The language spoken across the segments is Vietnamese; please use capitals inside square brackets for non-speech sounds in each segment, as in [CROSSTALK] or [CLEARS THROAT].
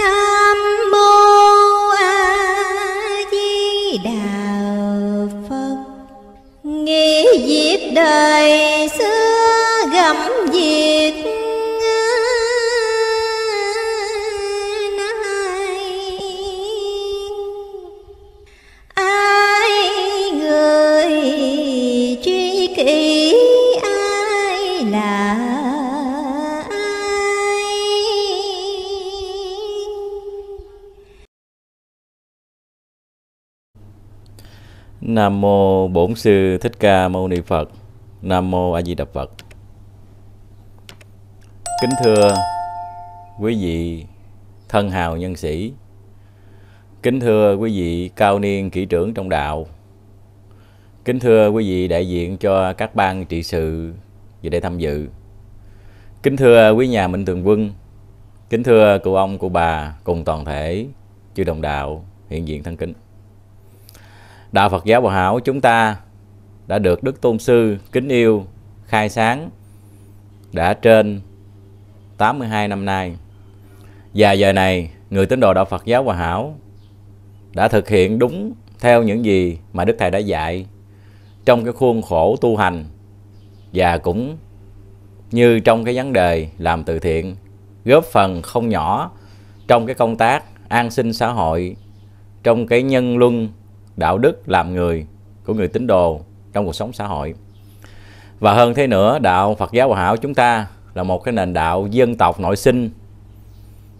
No. Nam mô Bổn sư Thích Ca Mâu Ni Phật. Nam mô A Di Đà Phật. Kính thưa quý vị thân hào nhân sĩ. Kính thưa quý vị cao niên kỹ trưởng trong đạo. Kính thưa quý vị đại diện cho các ban trị sự về đây tham dự. Kính thưa quý nhà Minh Tường Quân. Kính thưa cụ ông, cụ bà cùng toàn thể chư đồng đạo hiện diện thân kính. Đạo Phật giáo Hòa Hảo chúng ta đã được Đức Tôn Sư kính yêu khai sáng đã trên 82 năm nay. Và giờ này, người tín đồ Đạo Phật giáo Hòa Hảo đã thực hiện đúng theo những gì mà Đức Thầy đã dạy trong cái khuôn khổ tu hành và cũng như trong cái vấn đề làm từ thiện góp phần không nhỏ trong cái công tác an sinh xã hội trong cái nhân luân đạo đức làm người của người tín đồ trong cuộc sống xã hội. Và hơn thế nữa, đạo Phật giáo Hòa Hảo chúng ta là một cái nền đạo dân tộc nội sinh,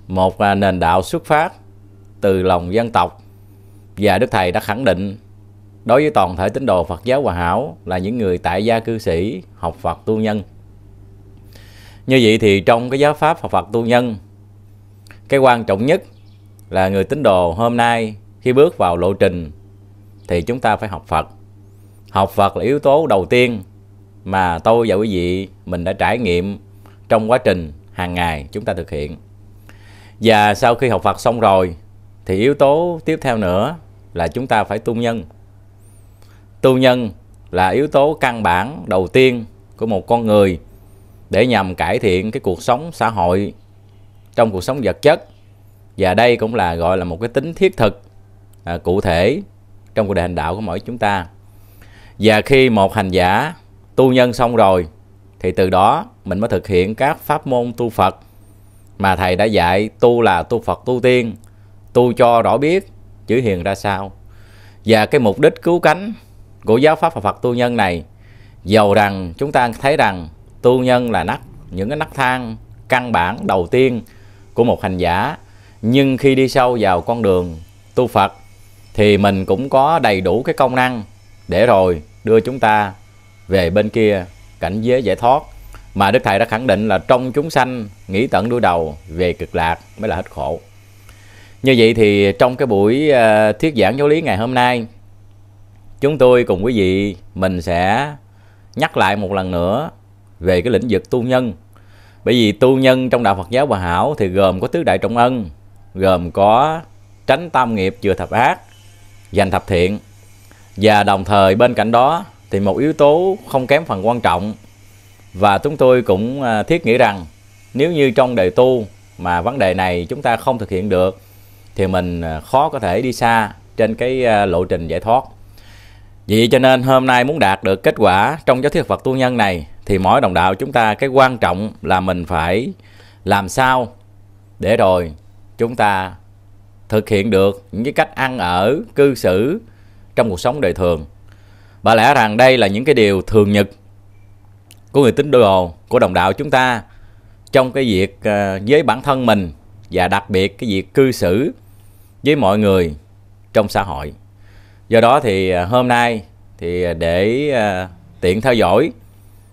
một à, nền đạo xuất phát từ lòng dân tộc. Và Đức Thầy đã khẳng định đối với toàn thể tín đồ Phật giáo Hòa Hảo là những người tại gia cư sĩ, học Phật tu nhân. Như vậy thì trong cái giáo pháp Phật Phật tu nhân, cái quan trọng nhất là người tín đồ hôm nay khi bước vào lộ trình thì chúng ta phải học Phật. Học Phật là yếu tố đầu tiên mà tôi và quý vị mình đã trải nghiệm trong quá trình hàng ngày chúng ta thực hiện. Và sau khi học Phật xong rồi thì yếu tố tiếp theo nữa là chúng ta phải tu nhân. Tu nhân là yếu tố căn bản đầu tiên của một con người để nhằm cải thiện cái cuộc sống xã hội trong cuộc sống vật chất và đây cũng là gọi là một cái tính thiết thực à, cụ thể trong cuộc đời hành đạo của mỗi chúng ta và khi một hành giả tu nhân xong rồi thì từ đó mình mới thực hiện các pháp môn tu phật mà thầy đã dạy tu là tu phật tu tiên tu cho rõ biết chữ hiền ra sao và cái mục đích cứu cánh của giáo pháp và phật tu nhân này dầu rằng chúng ta thấy rằng tu nhân là nắp những cái nắp thang căn bản đầu tiên của một hành giả nhưng khi đi sâu vào con đường tu phật thì mình cũng có đầy đủ cái công năng để rồi đưa chúng ta về bên kia cảnh giới giải thoát mà đức thầy đã khẳng định là trong chúng sanh nghĩ tận đuôi đầu về cực lạc mới là hết khổ như vậy thì trong cái buổi ờ, thuyết giảng giáo lý ngày hôm nay chúng tôi cùng quý vị mình sẽ nhắc lại một lần nữa về cái lĩnh vực tu nhân bởi vì tu nhân trong đạo Phật giáo hòa Hảo thì gồm có tứ đại trọng ân gồm có tránh tam nghiệp chừa thập ác dành thập thiện và đồng thời bên cạnh đó thì một yếu tố không kém phần quan trọng và chúng tôi cũng à, thiết nghĩ rằng nếu như trong đời tu mà vấn đề này chúng ta không thực hiện được thì mình à, khó có thể đi xa trên cái à, lộ trình giải thoát. Vì cho nên hôm nay muốn đạt được kết quả trong giáo thuyết Phật tu nhân này thì mỗi đồng đạo chúng ta cái quan trọng là mình phải làm sao để rồi chúng ta thực hiện được những cái cách ăn ở cư xử trong cuộc sống đời thường và lẽ rằng đây là những cái điều thường nhật của người tín đồ của đồng đạo chúng ta trong cái việc à, với bản thân mình và đặc biệt cái việc cư xử với mọi người trong xã hội do đó thì à, hôm nay thì để à, tiện theo dõi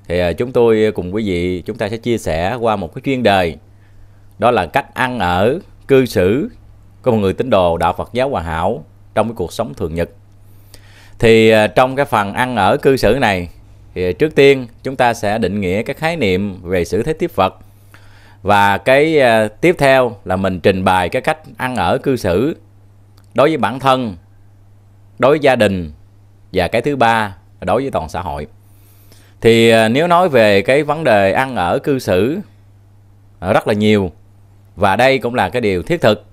thì chúng tôi cùng quý vị chúng ta sẽ chia sẻ qua một cái chuyên đề đó là cách ăn ở cư xử có một người tín đồ đạo Phật giáo Hòa Hảo trong cái cuộc sống thường nhật. Thì à, trong cái phần ăn ở cư xử này thì trước tiên chúng ta sẽ định nghĩa các khái niệm về sự thế tiếp Phật và cái à, tiếp theo là mình trình bày cái cách ăn ở cư xử đối với bản thân, đối với gia đình và cái thứ ba là đối với toàn xã hội. Thì à, nếu nói về cái vấn đề ăn ở cư xử rất là nhiều và đây cũng là cái điều thiết thực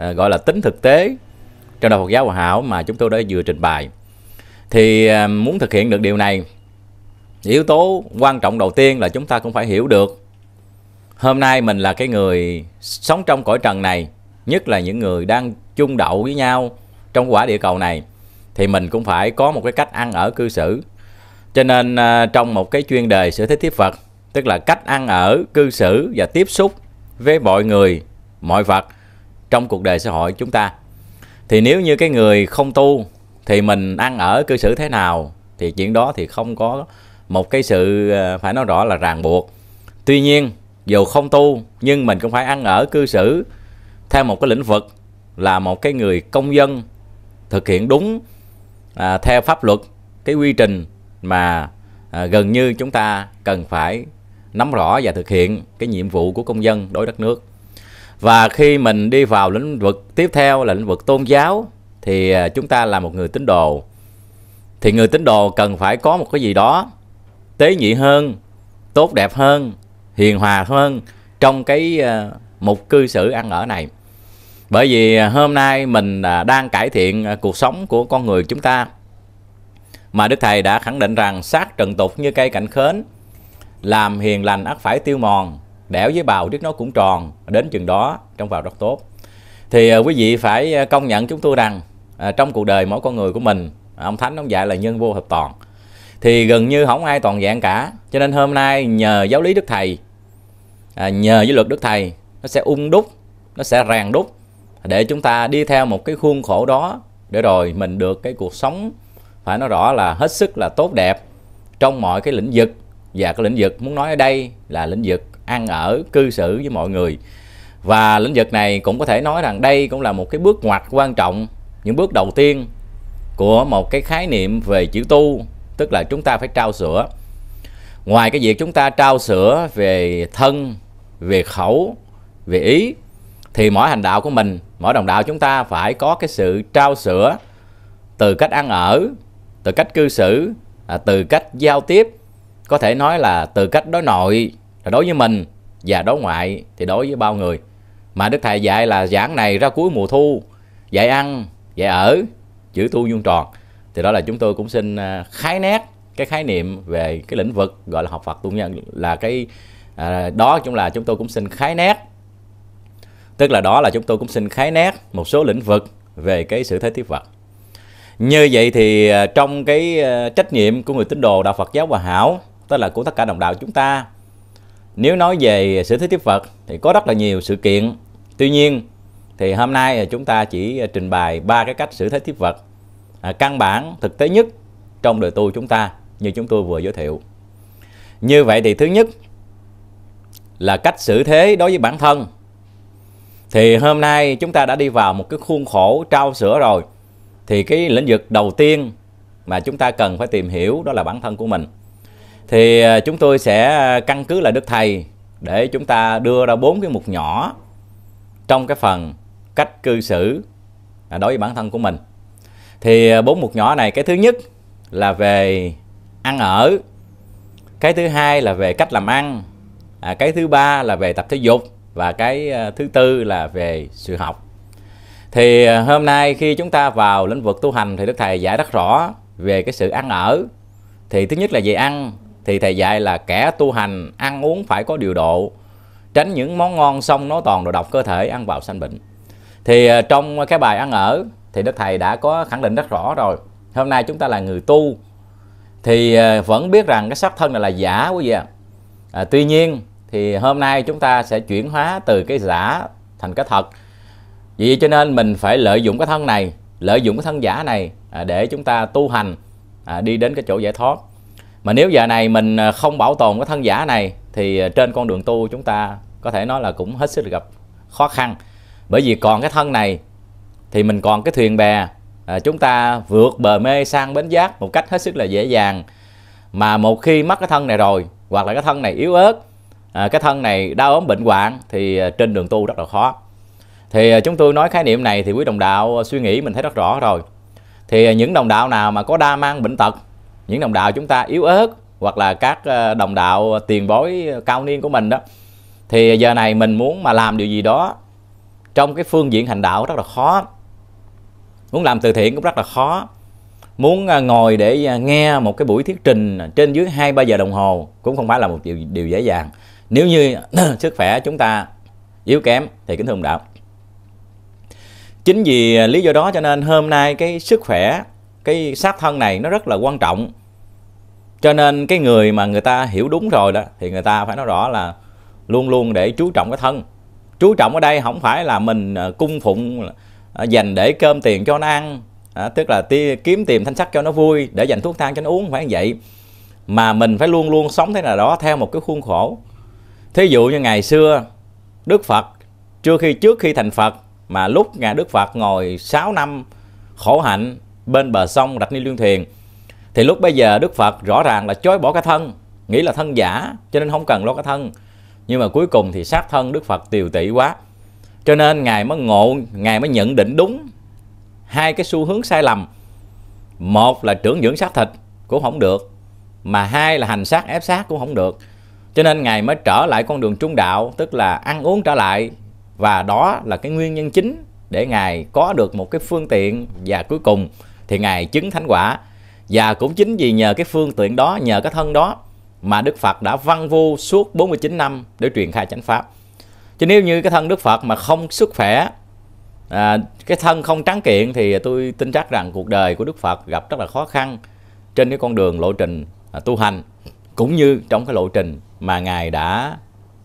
À, gọi là tính thực tế trong đạo Phật giáo Hòa Hảo mà chúng tôi đã vừa trình bày thì à, muốn thực hiện được điều này yếu tố quan trọng đầu tiên là chúng ta cũng phải hiểu được hôm nay mình là cái người sống trong cõi trần này nhất là những người đang chung đậu với nhau trong quả địa cầu này thì mình cũng phải có một cái cách ăn ở cư xử cho nên à, trong một cái chuyên đề sự thế tiếp Phật tức là cách ăn ở cư xử và tiếp xúc với mọi người mọi Phật trong cuộc đời xã hội chúng ta thì nếu như cái người không tu thì mình ăn ở cư xử thế nào thì chuyện đó thì không có một cái sự ờ, phải nói rõ là ràng buộc tuy nhiên dù không tu nhưng mình cũng phải ăn ở cư xử theo một cái lĩnh vực là một cái người công dân thực hiện đúng à, theo pháp luật cái quy trình mà à, gần như chúng ta cần phải nắm rõ và thực hiện cái nhiệm vụ của công dân đối đất nước và khi mình đi vào lĩnh vực tiếp theo là lĩnh vực tôn giáo thì à, chúng ta là một người tín đồ thì người tín đồ cần phải có một cái gì đó tế nhị hơn tốt đẹp hơn hiền hòa hơn trong cái à, mục cư xử ăn ở này bởi vì à, hôm nay mình đang cải thiện cuộc sống của con người chúng ta mà đức thầy đã khẳng định rằng sát trần tục như cây cảnh khến làm hiền lành ắt phải tiêu mòn đẻo với bào trước nó cũng tròn đến chừng đó trong vào rất tốt thì ờ, quý vị phải ờ, công nhận chúng tôi rằng à, trong cuộc đời mỗi con người của mình ông thánh ông dạy là nhân vô hợp toàn thì gần như không ai toàn dạng cả cho nên hôm nay nhờ giáo lý đức thầy à, nhờ với luật đức thầy nó sẽ ung đúc nó sẽ ràng đúc để chúng ta đi theo một cái khuôn khổ đó để rồi mình được cái cuộc sống phải nói rõ là hết sức là tốt đẹp trong mọi cái lĩnh vực và cái lĩnh vực muốn nói ở đây là lĩnh vực ăn ở cư xử với mọi người và lĩnh vực này cũng có thể nói rằng đây cũng là một cái bước ngoặt quan trọng những bước đầu tiên của một cái khái niệm về chữ tu tức là chúng ta phải trao sửa ngoài cái việc chúng ta trao sửa về thân về khẩu về ý thì mỗi hành đạo của mình mỗi đồng đạo chúng ta phải có cái sự trao sửa từ cách ăn ở từ cách cư xử à, từ cách giao tiếp có thể nói là từ cách đối nội là đối với mình và đối ngoại thì đối với bao người mà đức thầy dạy là giảng này ra cuối mùa thu dạy ăn dạy ở chữ tu vuông tròn thì đó là chúng tôi cũng xin à, khái nét cái khái niệm về cái lĩnh vực gọi là học Phật tu nhân là cái à, đó chúng là chúng tôi cũng xin khái nét tức là đó là chúng tôi cũng xin khái nét một số lĩnh vực về cái sự thế tiếp Phật như vậy thì à, trong cái à, trách nhiệm của người tín đồ đạo Phật giáo Hòa Hảo tức là của tất cả đồng đạo chúng ta nếu nói về sự thế Tiếp Phật thì có rất là nhiều sự kiện. Tuy nhiên thì hôm nay à, chúng ta chỉ à, trình bày ba cái cách xử thế tiếp phật à, căn bản thực tế nhất trong đời tu chúng ta như chúng tôi vừa giới thiệu. Như vậy thì thứ nhất là cách xử thế đối với bản thân. Thì hôm nay chúng ta đã đi vào một cái khuôn khổ trao sửa rồi. Thì cái lĩnh vực đầu tiên mà chúng ta cần phải tìm hiểu đó là bản thân của mình thì à, chúng tôi sẽ à, căn cứ là đức thầy để chúng ta đưa ra bốn cái mục nhỏ trong cái phần cách cư xử à, đối với bản thân của mình thì bốn mục nhỏ này cái thứ nhất là về ăn ở cái thứ hai là về cách làm ăn cái thứ ba là về tập thể dục và cái thứ tư là về sự học thì hôm nay khi chúng ta vào lĩnh vực tu hành thì đức thầy giải rất rõ về cái sự ăn ở thì thứ nhất là về ăn thì thầy dạy là kẻ tu hành ăn uống phải có điều độ tránh những món ngon xong nó toàn đồ độc cơ thể ăn vào sanh bệnh thì à, trong cái bài ăn ở thì đức thầy đã có khẳng định rất rõ rồi hôm nay chúng ta là người tu thì à, vẫn biết rằng cái xác thân này là giả quý vị ạ à, tuy nhiên thì hôm nay chúng ta sẽ chuyển hóa từ cái giả thành cái thật vì cho nên mình phải lợi dụng cái thân này lợi dụng cái thân giả này à, để chúng ta tu hành đi đến cái chỗ giải thoát mà nếu giờ này mình à, không bảo tồn cái thân giả này thì à, trên con đường tu chúng ta có thể nói là cũng hết sức gặp khó khăn bởi vì còn cái thân này thì mình còn cái thuyền bè à, chúng ta vượt bờ mê sang bến giác một cách hết sức là dễ dàng mà một khi mất cái thân này rồi hoặc là cái thân này yếu ớt cái thân này đau ốm bệnh hoạn thì trên đường tu rất là khó thì chúng tôi nói khái niệm này thì quý đồng đạo suy nghĩ mình thấy rất rõ rồi thì những đồng đạo nào mà có đa mang bệnh tật những đồng đạo chúng ta yếu ớt hoặc là các ờ, đồng đạo tiền bối cao niên của mình đó thì giờ này mình muốn mà làm điều gì đó trong cái phương diện hành đạo rất là khó muốn làm từ thiện cũng rất là khó muốn ờ, ngồi để ờ, nghe một cái buổi thuyết trình trên dưới hai ba giờ đồng hồ cũng không phải là một điều điều dễ dàng. Nếu như [CLEARS THROAT] sức khỏe chúng ta yếu kém thì kính thưa ông đạo. Chính vì lý do đó cho nên hôm nay cái sức khỏe, cái sát thân này nó rất là quan trọng cho nên cái người mà người ta hiểu đúng rồi đó thì người ta phải nói rõ là luôn luôn để chú trọng cái thân chú trọng ở đây không phải là mình à, cung phụng à, dành để cơm tiền cho nó ăn à, tức là ti, kiếm tìm thanh sắc cho nó vui để dành thuốc thang cho nó uống phải như vậy mà mình phải luôn luôn sống thế nào đó theo một cái khuôn khổ thí dụ như ngày xưa đức phật chưa khi trước khi thành phật mà lúc ngài đức phật ngồi 6 năm khổ hạnh bên bờ sông rạch ni lương thuyền thì lúc bây giờ đức phật rõ ràng là chối bỏ cái thân nghĩ là thân giả cho nên không cần lo cái thân nhưng mà cuối cùng thì sát thân đức phật tiều tỷ quá cho nên ngài mới ngộ ngài mới nhận định đúng hai cái xu hướng sai lầm một là trưởng dưỡng xác thịt cũng không được mà hai là hành xác ép xác cũng không được cho nên ngài mới trở lại con đường trung đạo tức là ăn uống trở lại và đó là cái nguyên nhân chính để ngài có được một cái phương tiện và cuối cùng thì ngài chứng thánh quả và cũng chính vì nhờ cái phương tiện đó, nhờ cái thân đó mà Đức Phật đã văn vu suốt 49 năm để truyền khai chánh pháp. Chứ nếu như cái thân Đức Phật mà không sức khỏe, à, cái thân không trắng kiện thì tôi tin chắc rằng cuộc đời của Đức Phật gặp rất là khó khăn trên cái con đường lộ trình à, tu hành cũng như trong cái lộ trình mà ngài đã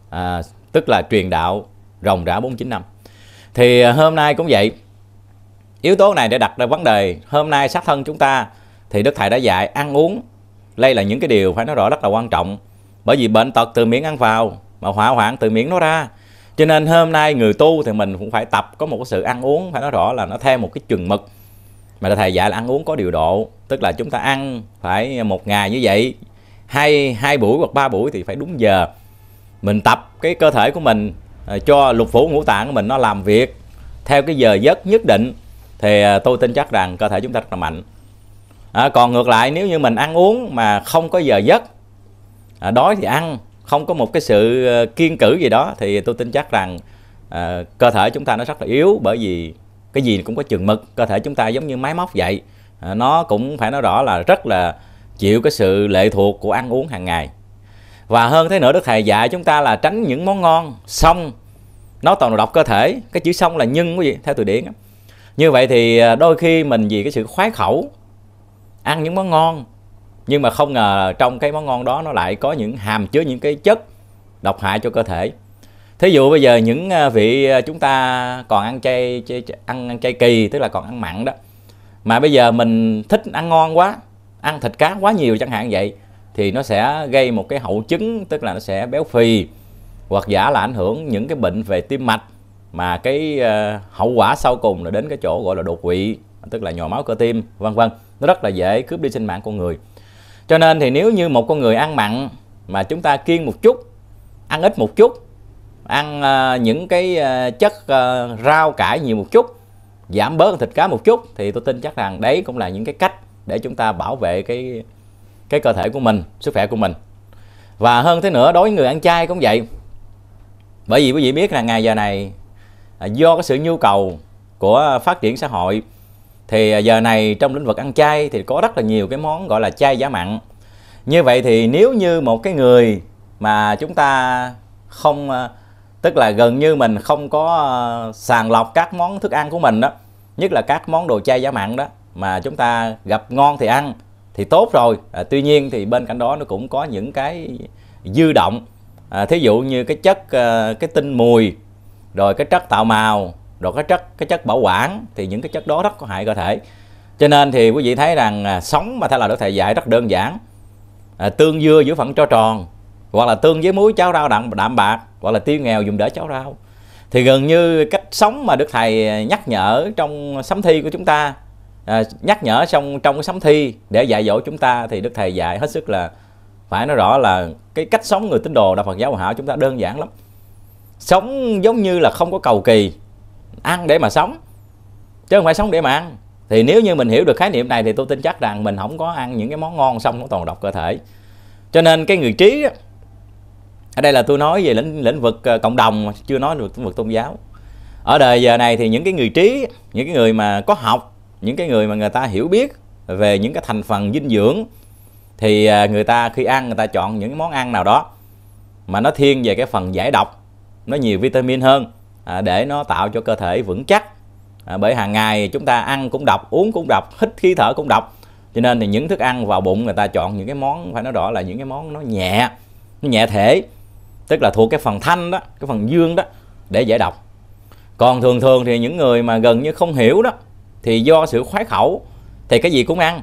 à, tức là truyền đạo ròng rã 49 năm. Thì à, hôm nay cũng vậy. Yếu tố này để đặt ra vấn đề hôm nay sát thân chúng ta thì đức thầy đã dạy ăn uống đây là những cái điều phải nói rõ rất là quan trọng bởi vì bệnh tật từ miệng ăn vào mà hỏa hoạn từ miệng nó ra cho nên hôm nay người tu thì mình cũng phải tập có một cái sự ăn uống phải nói rõ là nó theo một cái chừng mực mà là thầy dạy là ăn uống có điều độ tức là chúng ta ăn phải một ngày như vậy hai hai buổi hoặc ba buổi thì phải đúng giờ mình tập cái cơ thể của mình à, cho lục phủ ngũ tạng của mình nó làm việc theo cái giờ giấc nhất định thì à, tôi tin chắc rằng cơ thể chúng ta rất là mạnh à, còn ngược lại nếu như mình ăn uống mà không có giờ giấc à, đói thì ăn không có một cái sự ờ, kiên cử gì đó thì tôi tin chắc rằng à, cơ thể chúng ta nó rất là yếu bởi vì cái gì cũng có chừng mực cơ thể chúng ta giống như máy móc vậy à, nó cũng phải nói rõ là rất là chịu cái sự lệ thuộc của ăn uống hàng ngày và hơn thế nữa đức thầy dạy chúng ta là tránh những món ngon xong nó toàn độc cơ thể cái chữ xong là nhân quý vị theo từ điển như vậy thì ờ, đôi khi mình vì cái sự khoái khẩu ăn những món ngon nhưng mà không ngờ trong cái món ngon đó nó lại có những hàm chứa những cái chất độc hại cho cơ thể thí dụ bây giờ những à, vị chúng ta còn ăn chay, chay ăn ăn chay kỳ tức là còn ăn mặn đó mà bây giờ mình thích ăn ngon quá ăn thịt cá quá nhiều chẳng hạn vậy thì nó sẽ gây một cái hậu chứng tức là nó sẽ béo phì hoặc giả là ảnh hưởng những cái bệnh về tim mạch mà cái à, hậu quả sau cùng là đến cái chỗ gọi là đột quỵ tức là nhồi máu cơ tim vân vân nó rất là dễ cướp đi sinh mạng con người cho nên thì nếu như một con người ăn mặn mà chúng ta kiêng một chút ăn ít một chút ăn uh, những cái uh, chất uh, rau cải nhiều một chút giảm bớt thịt cá một chút thì tôi tin chắc rằng đấy cũng là những cái cách để chúng ta bảo vệ cái cái cơ thể của mình sức khỏe của mình và hơn thế nữa đối với người ăn chay cũng vậy bởi vì quý vị biết là ngày giờ này do cái sự nhu cầu của phát triển xã hội thì à, giờ này trong lĩnh vực ăn chay thì có rất là nhiều cái món gọi là chay giả mặn như vậy thì nếu như một cái người mà chúng ta không à, tức là gần như mình không có à, sàng lọc các món thức ăn của mình đó nhất là các món đồ chay giả mặn đó mà chúng ta gặp ngon thì ăn thì tốt rồi à, tuy nhiên thì bên cạnh đó nó cũng có những cái dư động à, thí dụ như cái chất cái tinh mùi rồi cái chất tạo màu rồi cái chất cái chất bảo quản thì những cái chất đó rất có hại cơ thể cho nên thì quý vị thấy rằng à, sống mà thay là được thầy dạy rất đơn giản à, tương dưa giữ phận cho tròn hoặc là tương với muối cháo rau đạm, đạm bạc hoặc là tiêu nghèo dùng để cháo rau thì gần như cách sống mà đức thầy nhắc nhở trong sấm thi của chúng ta à, nhắc nhở trong trong cái sấm thi để dạy dỗ chúng ta thì đức thầy dạy hết sức là phải nói rõ là cái cách sống người tín đồ đạo Phật giáo hòa hảo chúng ta đơn giản lắm sống giống như là không có cầu kỳ ăn để mà sống chứ không phải sống để mà ăn thì nếu như mình hiểu được khái niệm này thì tôi tin chắc rằng mình không có ăn những cái món ngon xong nó toàn độc cơ thể cho nên cái người trí ở đây là tôi nói về lĩnh lĩnh vực ờ, cộng đồng chưa nói được lĩnh vực tôn giáo ở đời giờ này thì những cái người trí những cái người mà có học những cái người mà người ta hiểu biết về những cái thành phần dinh dưỡng thì ờ, người ta khi ăn người ta chọn những món ăn nào đó mà nó thiên về cái phần giải độc nó nhiều vitamin hơn À, để nó tạo cho cơ thể vững chắc à, bởi hàng ngày chúng ta ăn cũng độc uống cũng độc hít khí thở cũng độc cho nên thì những thức ăn vào bụng người ta chọn những cái món phải nói rõ là những cái món nó nhẹ nó nhẹ thể tức là thuộc cái phần thanh đó cái phần dương đó để giải độc còn thường thường thì những người mà gần như không hiểu đó thì do sự khoái khẩu thì cái gì cũng ăn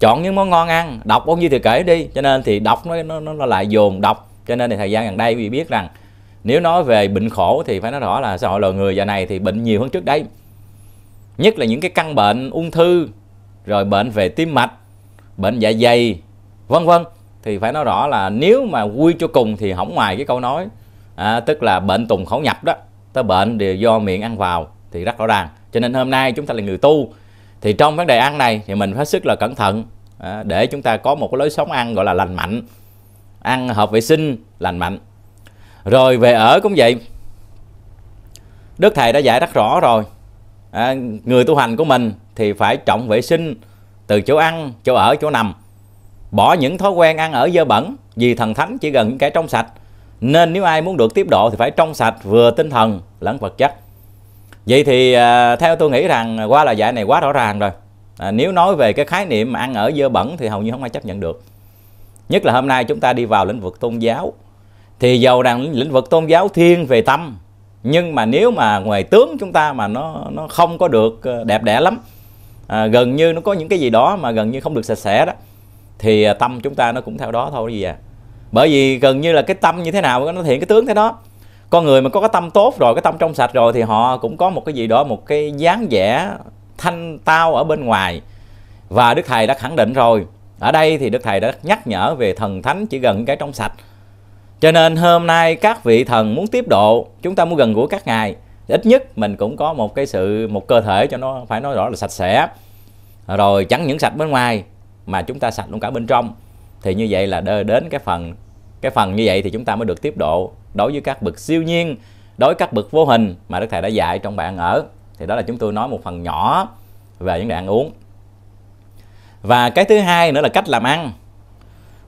chọn những món ngon ăn đọc bao nhiêu thì kể đi cho nên thì đọc nó nó, nó lại dồn đọc cho nên thì thời gian gần đây vì biết rằng nếu nói về bệnh khổ thì phải nói rõ là xã hội loài người giờ này thì bệnh nhiều hơn trước đây nhất là những cái căn bệnh ung thư rồi bệnh về tim mạch bệnh dạ dày vân vân thì phải nói rõ là nếu mà quy cho cùng thì không ngoài cái câu nói à, tức là bệnh tùng khẩu nhập đó tới bệnh đều do miệng ăn vào thì rất rõ ràng cho nên hôm nay chúng ta là người tu thì trong vấn đề ăn này thì mình hết sức là cẩn thận à, để chúng ta có một cái lối sống ăn gọi là lành mạnh ăn hợp vệ sinh lành mạnh rồi về ở cũng vậy đức thầy đã giải rất rõ rồi à, người tu hành của mình thì phải trọng vệ sinh từ chỗ ăn chỗ ở chỗ nằm bỏ những thói quen ăn ở dơ bẩn vì thần thánh chỉ gần những cái trong sạch nên nếu ai muốn được tiếp độ thì phải trong sạch vừa tinh thần lẫn vật chất vậy thì à, theo tôi nghĩ rằng qua là dạy này quá rõ ràng rồi à, nếu nói về cái khái niệm ăn ở dơ bẩn thì hầu như không ai chấp nhận được nhất là hôm nay chúng ta đi vào lĩnh vực tôn giáo thì giàu rằng lĩnh vực tôn giáo thiên về tâm nhưng mà nếu mà ngoài tướng chúng ta mà nó nó không có được ờ, đẹp đẽ lắm à, gần như nó có những cái gì đó mà gần như không được sạch sẽ đó thì à, tâm chúng ta nó cũng theo đó thôi gì à bởi vì gần như là cái tâm như thế nào nó hiện cái tướng thế đó con người mà có cái tâm tốt rồi cái tâm trong sạch rồi thì họ cũng có một cái gì đó một cái dáng vẻ thanh tao ở bên ngoài và đức thầy đã khẳng định rồi ở đây thì đức thầy đã nhắc nhở về thần thánh chỉ gần cái trong sạch cho nên hôm nay các vị thần muốn tiếp độ, chúng ta muốn gần gũi các ngài, ít nhất mình cũng có một cái sự một cơ thể cho nó phải nói rõ là sạch sẽ. Rồi chẳng những sạch bên ngoài mà chúng ta sạch luôn cả bên trong. Thì như vậy là đến cái phần cái phần như vậy thì chúng ta mới được tiếp độ đối với các bậc siêu nhiên, đối với các bậc vô hình mà Đức Thầy đã dạy trong bạn ở. Thì đó là chúng tôi nói một phần nhỏ về những đề ăn uống. Và cái thứ hai nữa là cách làm ăn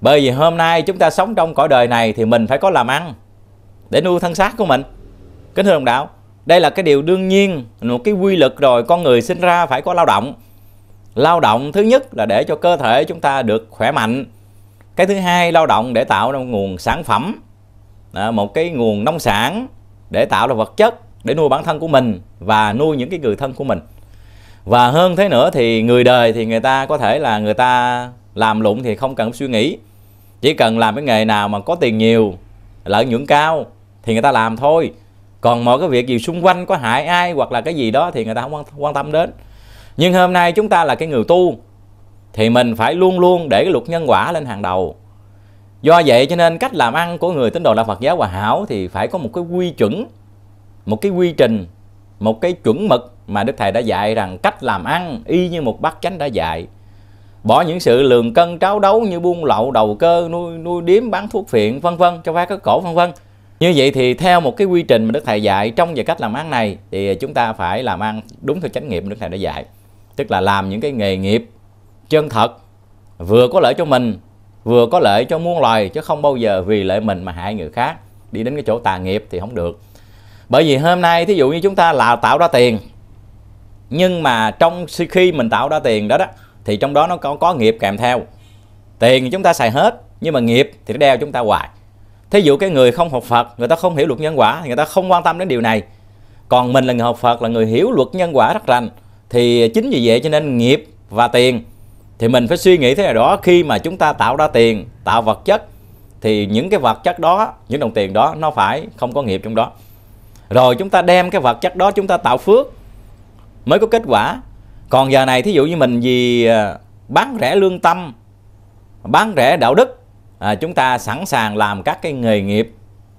bởi vì hôm nay chúng ta sống trong cõi đời này thì mình phải có làm ăn để nuôi thân xác của mình kính thưa đồng đạo đây là cái điều đương nhiên một cái quy luật rồi con người sinh ra phải có lao động lao động thứ nhất là để cho cơ thể chúng ta được khỏe mạnh cái thứ hai lao động để tạo ra một nguồn sản phẩm à, một cái nguồn nông sản để tạo ra vật chất để nuôi bản thân của mình và nuôi những cái người thân của mình và hơn thế nữa thì người đời thì người ta có thể là người ta làm lụng thì không cần suy nghĩ chỉ cần làm cái nghề nào mà có tiền nhiều lợi nhuận cao thì người ta làm thôi còn mọi cái việc gì xung quanh có hại ai hoặc là cái gì đó thì người ta không quan tâm đến nhưng hôm nay chúng ta là cái người tu thì mình phải luôn luôn để cái luật nhân quả lên hàng đầu do vậy cho nên cách làm ăn của người tín đồ đạo Phật giáo Hòa Hảo thì phải có một cái quy chuẩn một cái quy trình một cái chuẩn mực mà Đức Thầy đã dạy rằng cách làm ăn y như một bát chánh đã dạy bỏ những sự lường cân tráo đấu như buôn lậu đầu cơ nuôi nuôi điếm bán thuốc phiện vân vân cho vác các cổ vân vân như vậy thì theo một cái quy trình mà đức thầy dạy trong về cách làm ăn này thì chúng ta phải làm ăn đúng theo chánh nghiệp đức thầy đã dạy tức là làm những cái nghề nghiệp chân thật vừa có lợi cho mình vừa có lợi cho muôn loài chứ không bao giờ vì lợi mình mà hại người khác đi đến cái chỗ tà nghiệp thì không được bởi vì hôm nay thí dụ như chúng ta là tạo ra tiền nhưng mà trong khi mình tạo ra tiền đó đó thì trong đó nó có có nghiệp kèm theo tiền chúng ta xài hết nhưng mà nghiệp thì nó đeo chúng ta hoài thí dụ cái người không học phật người ta không hiểu luật nhân quả thì người ta không quan tâm đến điều này còn mình là người học phật là người hiểu luật nhân quả rất rành thì chính vì vậy cho nên nghiệp và tiền thì mình phải suy nghĩ thế nào đó khi mà chúng ta tạo ra tiền tạo vật chất thì những cái vật chất đó những đồng tiền đó nó phải không có nghiệp trong đó rồi chúng ta đem cái vật chất đó chúng ta tạo phước mới có kết quả còn giờ này thí dụ như mình vì à, bán rẻ lương tâm bán rẻ đạo đức à, chúng ta sẵn sàng làm các cái nghề nghiệp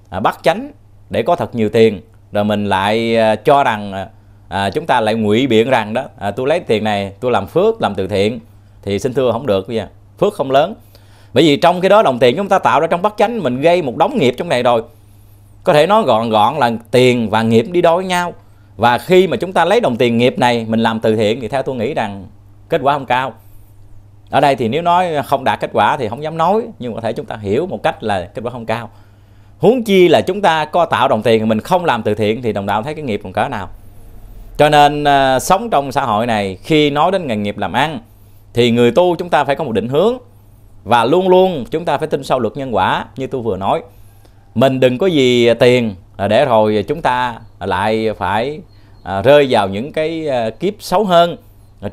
à, bắt chánh để có thật nhiều tiền rồi mình lại à, cho rằng à, à, chúng ta lại ngụy biện rằng đó à, tôi lấy tiền này tôi làm phước làm từ thiện thì xin thưa không được bây giờ phước không lớn bởi vì trong cái đó đồng tiền chúng ta tạo ra trong bắt chánh mình gây một đống nghiệp trong này rồi có thể nói gọn gọn là tiền và nghiệp đi đôi với nhau và khi mà chúng ta lấy đồng tiền nghiệp này mình làm từ thiện thì theo tôi nghĩ rằng kết quả không cao ở đây thì nếu nói không đạt kết quả thì không dám nói nhưng có thể chúng ta hiểu một cách là kết quả không cao huống chi là chúng ta có tạo đồng tiền mình không làm từ thiện thì đồng đạo thấy cái nghiệp còn cỡ nào cho nên à, sống trong xã hội này khi nói đến nghề nghiệp làm ăn thì người tu chúng ta phải có một định hướng và luôn luôn chúng ta phải tin sâu luật nhân quả như tôi vừa nói mình đừng có gì tiền À, để rồi chúng ta lại phải à, rơi vào những cái à, kiếp xấu hơn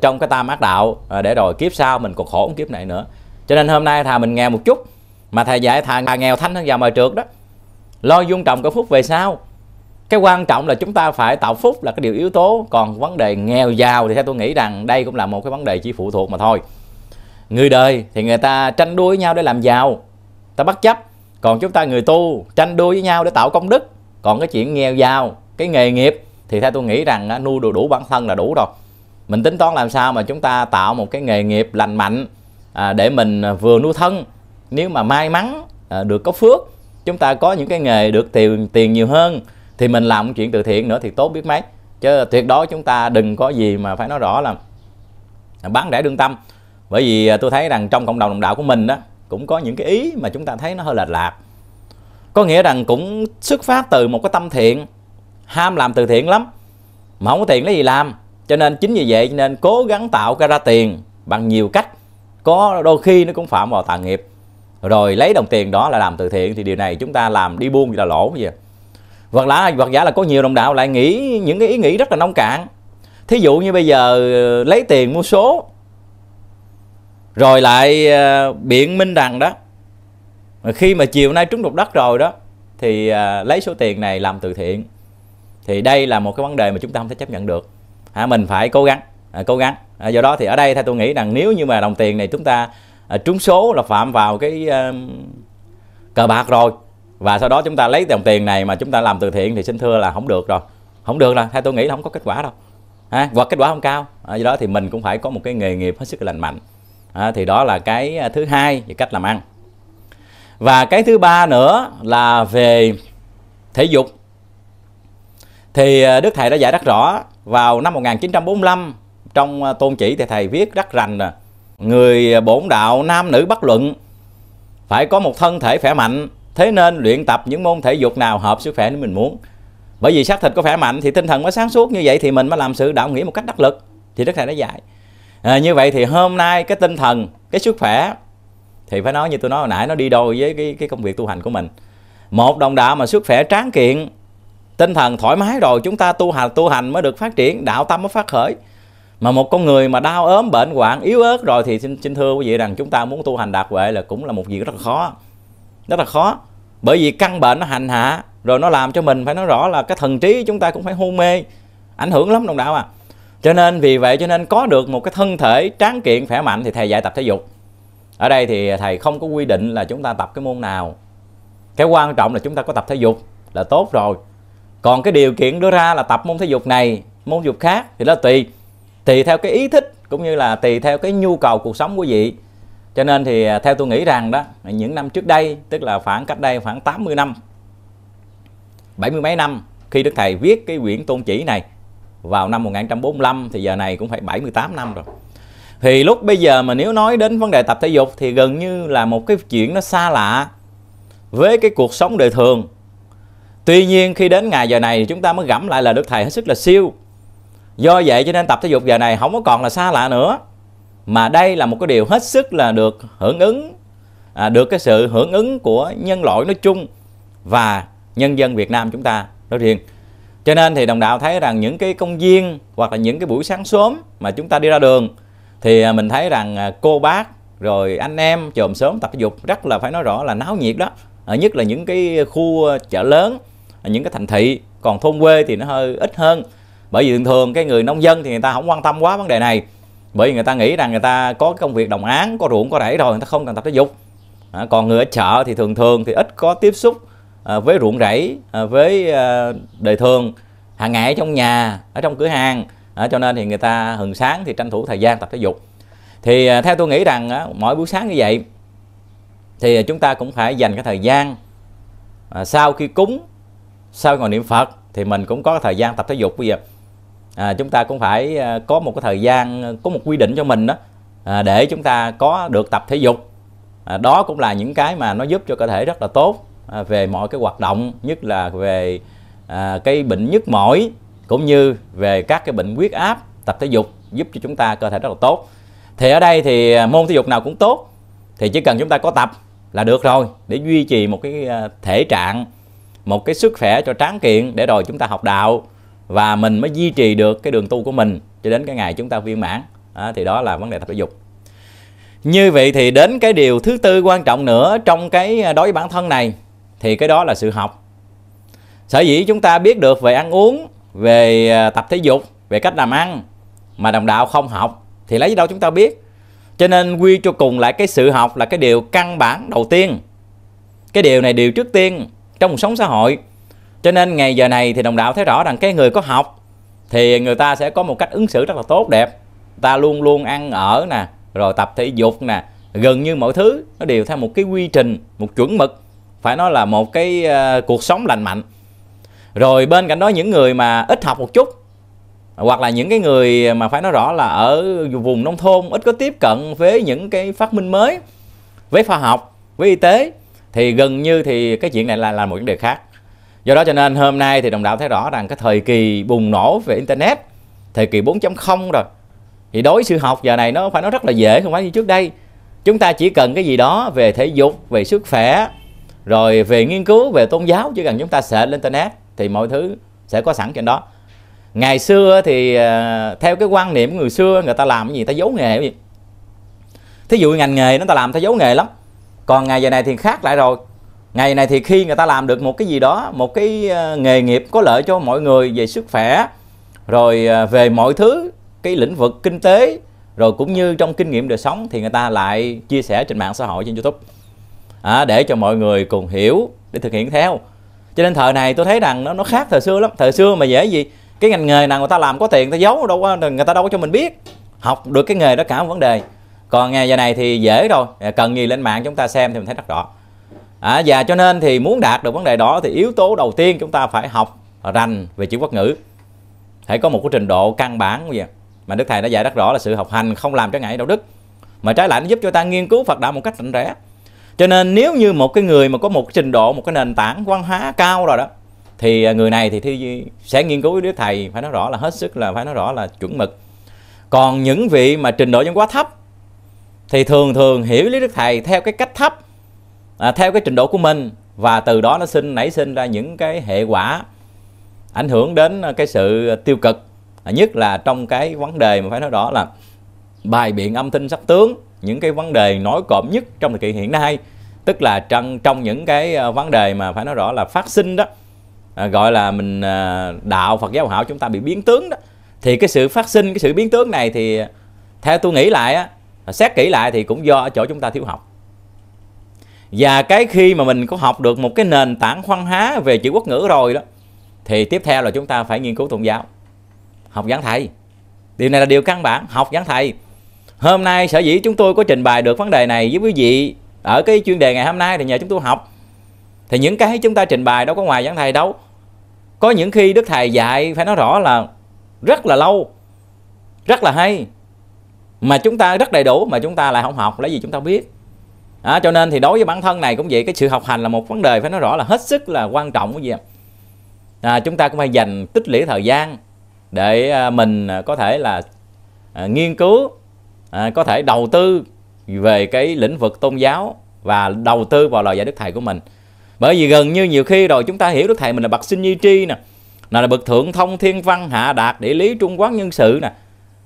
trong cái tam ác đạo để rồi kiếp sau mình còn khổ kiếp này nữa cho nên hôm nay thà mình nghèo một chút mà thầy dạy thà, nghèo thanh hơn giàu mời trượt đó lo dung trọng cái phúc về sau cái quan trọng là chúng ta phải tạo phúc là cái điều yếu tố còn vấn đề nghèo giàu thì theo tôi nghĩ rằng đây cũng là một cái vấn đề chỉ phụ thuộc mà thôi người đời thì người ta tranh đua với nhau để làm giàu ta bất chấp còn chúng ta người tu tranh đua với nhau để tạo công đức còn cái chuyện nghèo giàu cái nghề nghiệp thì theo tôi nghĩ rằng nuôi đủ đủ bản thân là đủ rồi mình tính toán làm sao mà chúng ta tạo một cái nghề nghiệp lành mạnh à, để mình à, vừa nuôi thân nếu mà may mắn à, được có phước chúng ta có những cái nghề được tiền tiền nhiều hơn thì mình làm chuyện từ thiện nữa thì tốt biết mấy chứ tuyệt đối chúng ta đừng có gì mà phải nói rõ là bán rẻ đương tâm bởi vì tôi thấy rằng trong cộng đồng đồng đạo của mình đó cũng có những cái ý mà chúng ta thấy nó hơi lệch lạc có nghĩa rằng cũng xuất phát từ một cái tâm thiện ham làm từ thiện lắm mà không có tiền lấy gì làm cho nên chính vì vậy nên cố gắng tạo ra tiền bằng nhiều cách có đôi khi nó cũng phạm vào tà nghiệp rồi lấy đồng tiền đó là làm từ thiện thì điều này chúng ta làm đi buôn thì là lỗ gì hoặc là hoặc giả là có nhiều đồng đạo lại nghĩ những cái ý nghĩ rất là nông cạn thí dụ như bây giờ ờ, lấy tiền mua số rồi lại ờ, biện minh rằng đó mà khi mà chiều nay trúng đục đất rồi đó thì à, lấy số tiền này làm từ thiện thì đây là một cái vấn đề mà chúng ta không thể chấp nhận được à, mình phải cố gắng à, cố gắng à, do đó thì ở đây theo tôi nghĩ rằng nếu như mà đồng tiền này chúng ta à, trúng số là phạm vào cái à, cờ bạc rồi và sau đó chúng ta lấy đồng tiền này mà chúng ta làm từ thiện thì xin thưa là không được rồi không được rồi. theo tôi nghĩ là không có kết quả đâu à, hoặc kết quả không cao à, do đó thì mình cũng phải có một cái nghề nghiệp hết sức lành mạnh à, thì đó là cái à, thứ hai về cách làm ăn và cái thứ ba nữa là về thể dục thì ờ, đức thầy đã giải rất rõ vào năm 1945 trong ờ, tôn chỉ thì thầy viết rất rành nè người bổn đạo nam nữ bất luận phải có một thân thể khỏe mạnh thế nên luyện tập những môn thể dục nào hợp sức khỏe nếu mình muốn bởi vì xác thịt có khỏe mạnh thì tinh thần mới sáng suốt như vậy thì mình mới làm sự đạo nghĩa một cách đắc lực thì đức thầy đã dạy à, như vậy thì hôm nay cái tinh thần cái sức khỏe thì phải nói như tôi nói hồi nãy nó đi đôi với cái cái công việc tu hành của mình một đồng đạo mà sức khỏe tráng kiện tinh thần thoải mái rồi chúng ta tu hành tu hành mới được phát triển đạo tâm mới phát khởi mà một con người mà đau ốm bệnh hoạn yếu ớt rồi thì xin, xin thưa quý vị rằng chúng ta muốn tu hành đạt huệ là cũng là một việc rất là khó rất là khó bởi vì căn bệnh nó hành hạ rồi nó làm cho mình phải nói rõ là cái thần trí chúng ta cũng phải hôn mê ảnh hưởng lắm đồng đạo à cho nên vì vậy cho nên có được một cái thân thể tráng kiện khỏe mạnh thì thầy dạy tập thể dục ở đây thì thầy không có quy định là chúng ta tập cái môn nào cái quan trọng là chúng ta có tập thể dục là tốt rồi còn cái điều kiện đưa ra là tập môn thể dục này môn dục khác thì nó tùy tùy theo cái ý thích cũng như là tùy theo cái nhu cầu cuộc sống của vị cho nên thì à, theo tôi nghĩ rằng đó những năm trước đây tức là khoảng cách đây khoảng 80 năm 70 mấy năm khi Đức Thầy viết cái quyển tôn chỉ này vào năm 1945 thì giờ này cũng phải 78 năm rồi thì lúc bây giờ mà nếu nói đến vấn đề tập thể dục thì gần như là một cái chuyện nó xa lạ với cái cuộc sống đời thường tuy nhiên khi đến ngày giờ này chúng ta mới gẫm lại là đức thầy hết sức là siêu do vậy cho nên tập thể dục giờ này không có còn là xa lạ nữa mà đây là một cái điều hết sức là được hưởng ứng à, được cái sự hưởng ứng của nhân loại nói chung và nhân dân Việt Nam chúng ta nói riêng cho nên thì đồng đạo thấy rằng những cái công viên hoặc là những cái buổi sáng sớm mà chúng ta đi ra đường thì à, mình thấy rằng à, cô bác rồi anh em chòm sớm tập dục rất là phải nói rõ là náo nhiệt đó à, nhất là những cái khu à, chợ lớn những cái thành thị còn thôn quê thì nó hơi ít hơn bởi vì thường thường cái người nông dân thì người ta không quan tâm quá vấn đề này bởi vì người ta nghĩ rằng người ta có công việc đồng án có ruộng có rẫy rồi người ta không cần tập thể dục à, còn người ở chợ thì thường thường thì ít có tiếp xúc à, với ruộng rẫy à, với à, đời thường hàng ngày ở trong nhà ở trong cửa hàng à, cho nên thì người ta hừng sáng thì tranh thủ thời gian tập thể dục thì à, theo tôi nghĩ rằng á, mỗi buổi sáng như vậy thì chúng ta cũng phải dành cái thời gian à, sau khi cúng sau ngồi niệm phật thì mình cũng có thời gian tập thể dục bây giờ à, chúng ta cũng phải à, có một cái thời gian à, có một quy định cho mình đó à, để chúng ta có được tập thể dục à, đó cũng là những cái mà nó giúp cho cơ thể rất là tốt à, về mọi cái hoạt động nhất là về à, cái bệnh nhức mỏi cũng như về các cái bệnh huyết áp tập thể dục giúp cho chúng ta cơ thể rất là tốt thì ở đây thì à, môn thể dục nào cũng tốt thì chỉ cần chúng ta có tập là được rồi để duy trì một cái à, thể trạng một cái sức khỏe cho tráng kiện để rồi chúng ta học đạo và mình mới duy trì được cái đường tu của mình cho đến cái ngày chúng ta viên mãn à, thì đó là vấn đề tập thể dục như vậy thì đến cái điều thứ tư quan trọng nữa trong cái à, đối với bản thân này thì cái đó là sự học sở dĩ chúng ta biết được về ăn uống về à, tập thể dục về cách làm ăn mà đồng đạo không học thì lấy đâu chúng ta biết cho nên quy cho cùng lại cái sự học là cái điều căn bản đầu tiên cái điều này điều trước tiên trong cuộc sống xã hội cho nên ngày giờ này thì đồng đạo thấy rõ rằng cái người có học thì người ta sẽ có một cách ứng xử rất là tốt đẹp ta luôn luôn ăn ở nè rồi tập thể dục nè gần như mọi thứ nó đều theo một cái quy trình một chuẩn mực phải nói là một cái uh, cuộc sống lành mạnh rồi bên cạnh đó những người mà ít học một chút hoặc là những cái người mà phải nói rõ là ở vùng nông thôn ít có tiếp cận với những cái phát minh mới với khoa học với y tế thì gần như thì cái chuyện này là là một vấn đề khác do đó cho nên hôm nay thì đồng đạo thấy rõ rằng cái thời kỳ bùng nổ về internet thời kỳ 4.0 rồi thì đối sự học giờ này nó phải nói rất là dễ không phải như trước đây chúng ta chỉ cần cái gì đó về thể dục về sức khỏe rồi về nghiên cứu về tôn giáo chỉ cần chúng ta sẽ lên internet thì mọi thứ sẽ có sẵn trên đó ngày xưa thì à, theo cái quan niệm của người xưa người ta làm cái gì ta giấu nghề gì thí dụ ngành nghề nó ta làm ta giấu nghề lắm còn ngày giờ này thì khác lại rồi ngày này thì khi người ta làm được một cái gì đó một cái à, nghề nghiệp có lợi cho mọi người về sức khỏe rồi à, về mọi thứ cái lĩnh vực kinh tế rồi cũng như trong kinh nghiệm đời sống thì người ta lại chia sẻ trên mạng xã hội trên youtube à, để cho mọi người cùng hiểu để thực hiện theo cho nên thời này tôi thấy rằng nó nó khác thời xưa lắm thời xưa mà dễ gì cái ngành nghề nào người ta làm có tiền người ta giấu đâu có người ta đâu có cho mình biết học được cái nghề đó cả một vấn đề còn ngày giờ này thì dễ rồi ờ, cần gì lên mạng chúng ta xem thì mình thấy rất rõ à, và cho nên thì muốn đạt được vấn đề đó thì yếu tố đầu tiên chúng ta phải học rành về chữ quốc ngữ phải có một cái trình độ căn bản gì mà đức thầy đã dạy rất rõ là sự học hành không làm trở ngại đạo đức mà trái lại nó giúp cho ta nghiên cứu phật đạo một cách rành rẽ cho nên nếu như một cái người mà có một trình độ một cái nền tảng văn hóa cao rồi đó thì à, người này thì thi sẽ nghiên cứu với đức thầy phải nói rõ là hết sức là phải nói rõ là chuẩn mực còn những vị mà trình độ văn quá thấp thì thường thường hiểu lý đức thầy theo cái cách thấp à, theo cái trình độ của mình và từ đó nó sinh nảy sinh ra những cái hệ quả ảnh hưởng đến à, cái sự tiêu cực nhất là trong cái vấn đề mà phải nói rõ là bài biện âm thanh sắc tướng những cái vấn đề nói cộm nhất trong thời kỳ hiện nay tức là trong trong những cái ờ, vấn đề mà phải nói rõ là phát sinh đó à, gọi là mình à, đạo Phật giáo hảo chúng ta bị biến tướng đó thì cái sự phát sinh cái sự biến tướng này thì theo tôi nghĩ lại á xét kỹ lại thì cũng do ở chỗ chúng ta thiếu học và cái khi mà mình có học được một cái nền tảng khoan há về chữ quốc ngữ rồi đó thì tiếp theo là chúng ta phải nghiên cứu tôn giáo học giảng thầy điều này là điều căn bản học giảng thầy hôm nay sở dĩ chúng tôi có trình bày được vấn đề này với quý vị ở cái chuyên đề ngày hôm nay thì nhờ chúng tôi học thì những cái chúng ta trình bày đâu có ngoài giảng thầy đâu có những khi đức thầy dạy phải nói rõ là rất là lâu rất là hay mà chúng ta rất đầy đủ mà chúng ta lại không học là gì chúng ta biết à, cho nên thì đối với bản thân này cũng vậy cái sự học hành là một vấn đề phải nói rõ là hết sức là quan trọng cái gì à, chúng ta cũng phải dành tích lũy thời gian để à, mình à, có thể là à, nghiên cứu à, có thể đầu tư về cái lĩnh vực tôn giáo và đầu tư vào lời dạy đức thầy của mình bởi vì gần như nhiều khi rồi chúng ta hiểu đức thầy mình là bậc sinh nhi tri nè là bậc thượng thông thiên văn hạ đạt địa lý trung quán nhân sự nè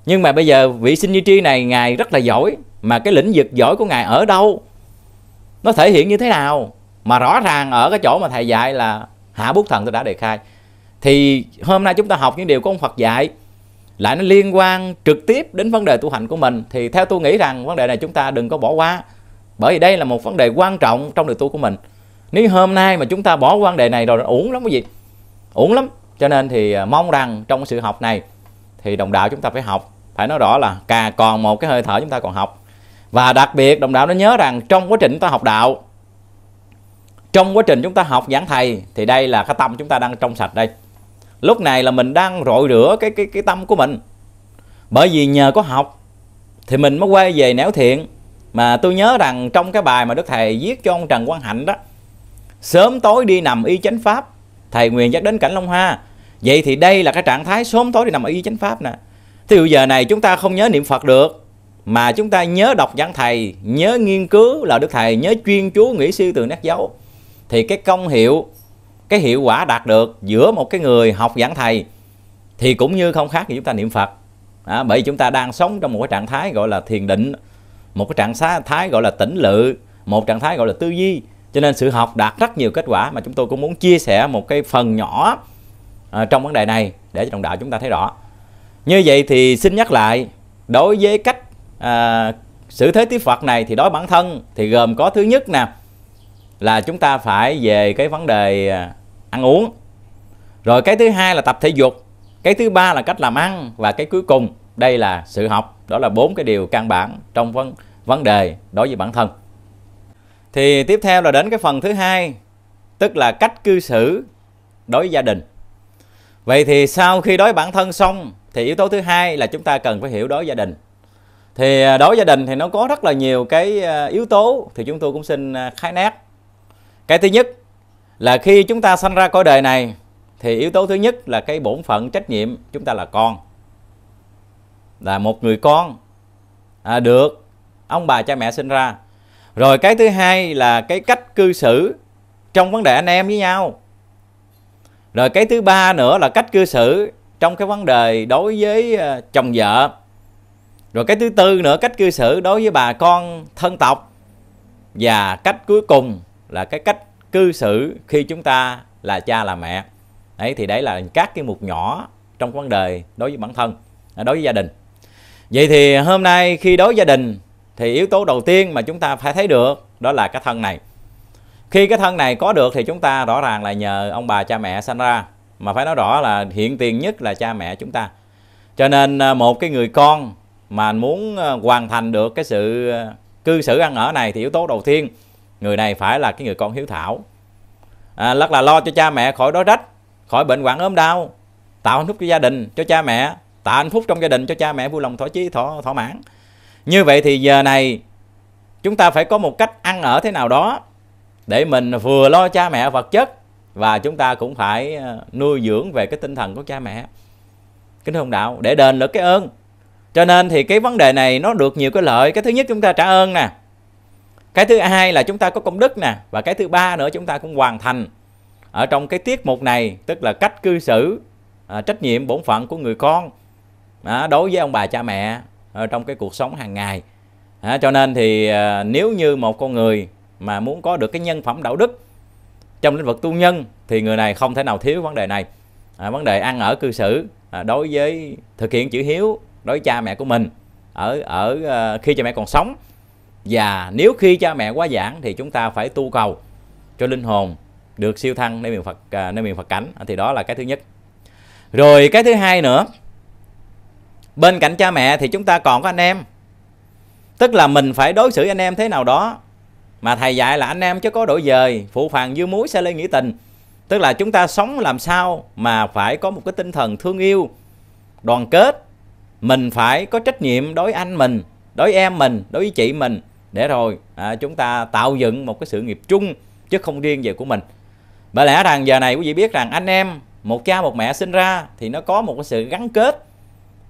nhưng mà bây giờ vị sinh nhi tri này ngài rất là giỏi mà cái lĩnh vực giỏi của ngài ở đâu nó thể hiện như thế nào mà rõ ràng ở cái chỗ mà thầy dạy là hạ bút thần tôi đã đề khai thì hôm nay chúng ta học những điều của ông Phật dạy lại nó liên quan trực tiếp đến vấn đề tu hành của mình thì theo tôi nghĩ rằng vấn đề này chúng ta đừng có bỏ qua bởi vì đây là một vấn đề quan trọng trong đời tu của mình nếu hôm nay mà chúng ta bỏ vấn đề này rồi nó uổng lắm quý vị uổng lắm cho nên thì à, mong rằng trong sự học này thì đồng đạo chúng ta phải học phải nói rõ là cà còn một cái hơi thở chúng ta còn học và đặc biệt đồng đạo nó nhớ rằng trong quá trình chúng ta học đạo trong quá trình chúng ta học giảng thầy thì đây là cái tâm chúng ta đang trong sạch đây lúc này là mình đang rội rửa cái cái cái tâm của mình bởi vì nhờ có học thì mình mới quay về nẻo thiện mà tôi nhớ rằng trong cái bài mà đức thầy viết cho ông trần quang hạnh đó sớm tối đi nằm y chánh pháp thầy nguyện dắt đến cảnh long hoa vậy thì đây là cái trạng thái sớm tối đi nằm y chánh pháp nè thì giờ này chúng ta không nhớ niệm phật được mà chúng ta nhớ đọc giảng thầy nhớ nghiên cứu là đức thầy nhớ chuyên chú nghĩ siêu từ nét dấu thì cái công hiệu cái hiệu quả đạt được giữa một cái người học giảng thầy thì cũng như không khác gì chúng ta niệm Phật à, bởi vì chúng ta đang sống trong một cái trạng thái gọi là thiền định một cái trạng thái gọi là tĩnh lự một trạng thái gọi là tư duy cho nên sự học đạt rất nhiều kết quả mà chúng tôi cũng muốn chia sẻ một cái phần nhỏ à, trong vấn đề này để cho đồng đạo chúng ta thấy rõ như vậy thì xin nhắc lại đối với cách à, xử thế tiếp Phật này thì đối bản thân thì gồm có thứ nhất nè là chúng ta phải về cái vấn đề à, ăn uống rồi cái thứ hai là tập thể dục cái thứ ba là cách làm ăn và cái cuối cùng đây là sự học đó là bốn cái điều căn bản trong vấn vấn đề đối với bản thân thì tiếp theo là đến cái phần thứ hai tức là cách cư xử đối với gia đình vậy thì sau khi đối với bản thân xong thì yếu tố thứ hai là chúng ta cần phải hiểu đối với gia đình thì à, đối với gia đình thì nó có rất là nhiều cái à, yếu tố thì chúng tôi cũng xin à, khái nát cái thứ nhất là khi chúng ta sanh ra cõi đời này thì yếu tố thứ nhất là cái bổn phận trách nhiệm chúng ta là con là một người con à, được ông bà cha mẹ sinh ra rồi cái thứ hai là cái cách cư xử trong vấn đề anh em với nhau rồi cái thứ ba nữa là cách cư xử trong cái vấn đề đối với ờ, chồng vợ rồi cái thứ tư nữa cách cư xử đối với bà con thân tộc và cách cuối cùng là cái cách cư xử khi chúng ta là cha là mẹ đấy thì đấy là các cái mục nhỏ trong vấn đề đối với bản thân à, đối với gia đình vậy thì hôm nay khi đối với gia đình thì yếu tố đầu tiên mà chúng ta phải thấy được đó là cái thân này khi cái thân này có được thì chúng ta rõ ràng là nhờ ông bà cha mẹ sanh ra mà phải nói rõ là hiện tiền nhất là cha mẹ chúng ta cho nên à, một cái người con mà muốn à, hoàn thành được cái sự cư xử ăn ở này thì yếu tố đầu tiên người này phải là cái người con hiếu thảo à, rất là lo cho cha mẹ khỏi đói rách khỏi bệnh hoạn ốm đau tạo hạnh phúc cho gia đình cho cha mẹ tạo hạnh phúc trong gia đình cho cha mẹ vui lòng thỏa chí thỏa thỏa mãn như vậy thì giờ này chúng ta phải có một cách ăn ở thế nào đó để mình vừa lo cha mẹ vật chất và chúng ta cũng phải ờ, nuôi dưỡng về cái tinh thần của cha mẹ kính hồng đạo để đền được cái ơn cho nên thì cái vấn đề này nó được nhiều cái lợi cái thứ nhất chúng ta trả ơn nè cái thứ hai là chúng ta có công đức nè và cái thứ ba nữa chúng ta cũng hoàn thành ở trong cái tiết mục này tức là cách cư xử à, trách nhiệm bổn phận của người con à, đối với ông bà cha mẹ à, trong cái cuộc sống hàng ngày à, cho nên thì à, nếu như một con người mà muốn có được cái nhân phẩm đạo đức trong lĩnh vực tu nhân thì người này không thể nào thiếu vấn đề này à, vấn đề ăn ở cư xử à, đối với thực hiện chữ hiếu đối với cha mẹ của mình ở ở à, khi cha mẹ còn sống và nếu khi cha mẹ quá giảng thì chúng ta phải tu cầu cho linh hồn được siêu thăng nơi miền Phật à, nơi miền Phật cảnh thì đó là cái thứ nhất. Rồi cái thứ hai nữa. Bên cạnh cha mẹ thì chúng ta còn có anh em. Tức là mình phải đối xử anh em thế nào đó mà thầy dạy là anh em chứ có đổi dời, phụ phàng dư muối sẽ lên nghĩa tình. Tức là chúng ta sống làm sao mà phải có một cái tinh thần thương yêu, đoàn kết. Mình phải có trách nhiệm đối anh mình, đối em mình, đối với chị mình để rồi à, chúng ta tạo dựng một cái sự nghiệp chung chứ không riêng về của mình bởi lẽ rằng giờ này quý vị biết rằng anh em một cha một mẹ sinh ra thì nó có một cái sự gắn kết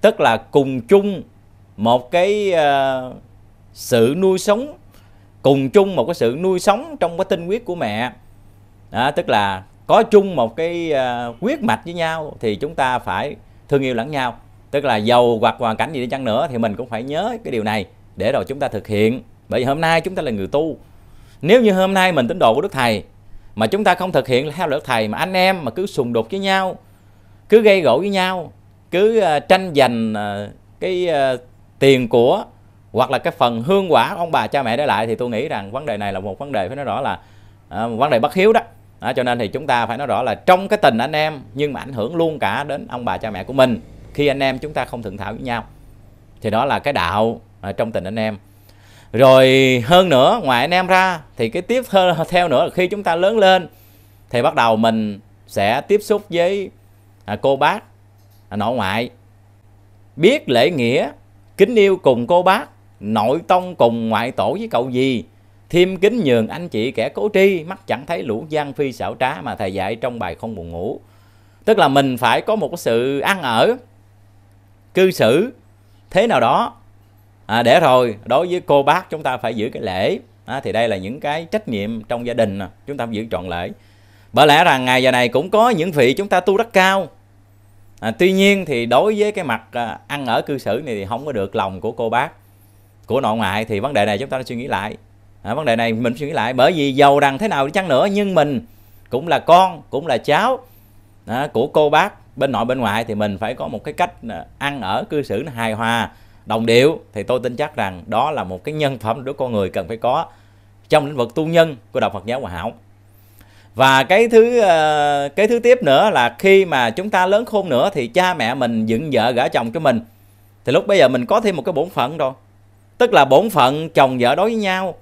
tức là cùng chung một cái uh, sự nuôi sống cùng chung một cái sự nuôi sống trong cái tinh huyết của mẹ đó, tức là có chung một cái uh, mạch với nhau thì chúng ta phải thương yêu lẫn nhau tức là giàu hoặc hoàn cảnh gì đi chăng nữa thì mình cũng phải nhớ cái điều này để rồi chúng ta thực hiện bởi vì hôm nay chúng ta là người tu nếu như hôm nay mình tín đồ của đức thầy mà chúng ta không thực hiện theo đức thầy mà anh em mà cứ sùng đục với nhau cứ gây gỗ với nhau cứ ờ, tranh giành ờ, cái ờ, tiền của hoặc là cái phần hương quả ông bà cha mẹ để lại thì tôi nghĩ rằng vấn đề này là một vấn đề phải nói rõ là một vấn đề bất hiếu đó à, cho nên thì chúng ta phải nói rõ là trong cái tình anh em nhưng mà ảnh hưởng luôn cả đến ông bà cha mẹ của mình khi anh em chúng ta không thượng thảo với nhau thì đó là cái đạo trong tình anh em rồi hơn nữa ngoài anh em ra thì cái tiếp theo nữa là khi chúng ta lớn lên thì bắt đầu mình sẽ tiếp xúc với à, cô bác à, nội ngoại biết lễ nghĩa kính yêu cùng cô bác nội tông cùng ngoại tổ với cậu gì thêm kính nhường anh chị kẻ cố tri mắt chẳng thấy lũ gian phi xảo trá mà thầy dạy trong bài không buồn ngủ tức là mình phải có một sự ăn ở cư xử thế nào đó à, để rồi đối với cô bác chúng ta phải giữ cái lễ à, thì đây là những cái trách nhiệm trong gia đình chúng ta phải giữ trọn lễ bởi lẽ rằng ngày giờ này cũng có những vị chúng ta tu rất cao à, tuy nhiên thì đối với cái mặt à, ăn ở cư xử này thì không có được lòng của cô bác của nội ngoại thì vấn đề này chúng ta suy nghĩ lại à, vấn đề này mình suy nghĩ lại bởi vì giàu rằng thế nào đi chăng nữa nhưng mình cũng là con cũng là cháu à, của cô bác bên nội bên ngoại thì mình phải có một cái cách à, ăn ở cư xử nó hài hòa đồng điệu thì tôi tin chắc rằng đó là một cái nhân phẩm đứa con người cần phải có trong lĩnh vực tu nhân của đạo Phật giáo Hòa Hảo và cái thứ ờ, cái thứ tiếp nữa là khi mà chúng ta lớn khôn nữa thì cha mẹ mình dựng vợ gả chồng cho mình thì lúc bây giờ mình có thêm một cái bổn phận rồi tức là bổn phận chồng vợ đối với nhau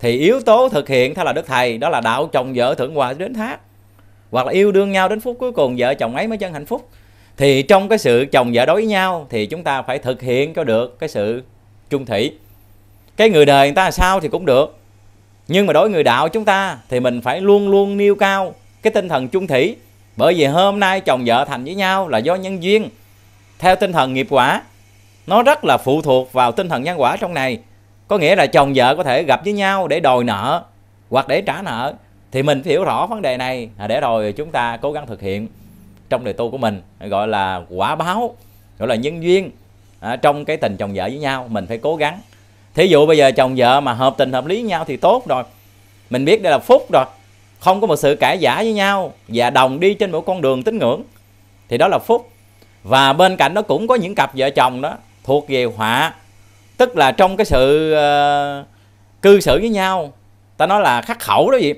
thì yếu tố thực hiện theo là đức thầy đó là đạo chồng vợ thượng hòa đến thác hoặc là yêu đương nhau đến phút cuối cùng vợ chồng ấy mới chân hạnh phúc thì trong cái sự chồng vợ đối nhau thì chúng ta phải thực hiện cho được cái sự trung thủy cái người đời người ta sao thì cũng được nhưng mà đối người đạo chúng ta thì mình phải luôn luôn nêu cao cái tinh thần trung thủy bởi vì hôm nay chồng vợ thành với nhau là do nhân duyên theo tinh thần nghiệp quả nó rất là phụ thuộc vào tinh thần nhân quả trong này có nghĩa là chồng vợ có thể gặp với nhau để đòi nợ hoặc để trả nợ thì mình hiểu rõ vấn đề này à, để rồi chúng ta cố gắng thực hiện trong đời tu của mình gọi là quả báo gọi là nhân duyên à, trong cái tình chồng vợ với nhau mình phải cố gắng thí dụ bây giờ chồng vợ mà hợp tình hợp lý với nhau thì tốt rồi mình biết đây là phúc rồi không có một sự cãi giả với nhau và đồng đi trên một con đường tín ngưỡng thì đó là phúc và bên cạnh đó cũng có những cặp vợ chồng đó thuộc về họa tức là trong cái sự uh, cư xử với nhau ta nói là khắc khẩu đó gì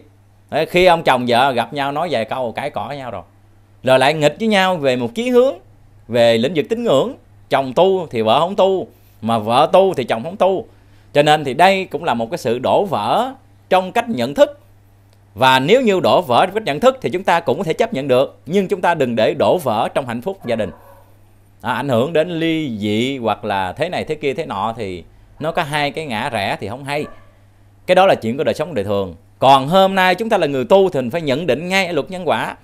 khi ông chồng vợ gặp nhau nói vài câu cãi cỏ với nhau rồi rồi lại nghịch với nhau về một chí hướng về lĩnh vực tín ngưỡng chồng tu thì vợ không tu mà vợ tu thì chồng không tu cho nên thì đây cũng là một cái sự đổ vỡ trong cách nhận thức và nếu như đổ vỡ trong cách nhận thức thì chúng ta cũng có thể chấp nhận được nhưng chúng ta đừng để đổ vỡ trong hạnh phúc gia đình à, ảnh hưởng đến ly dị hoặc là thế này thế kia thế nọ thì nó có hai cái ngã rẽ thì không hay cái đó là chuyện của đời sống đời thường còn hôm nay chúng ta là người tu thì mình phải nhận định ngay luật nhân quả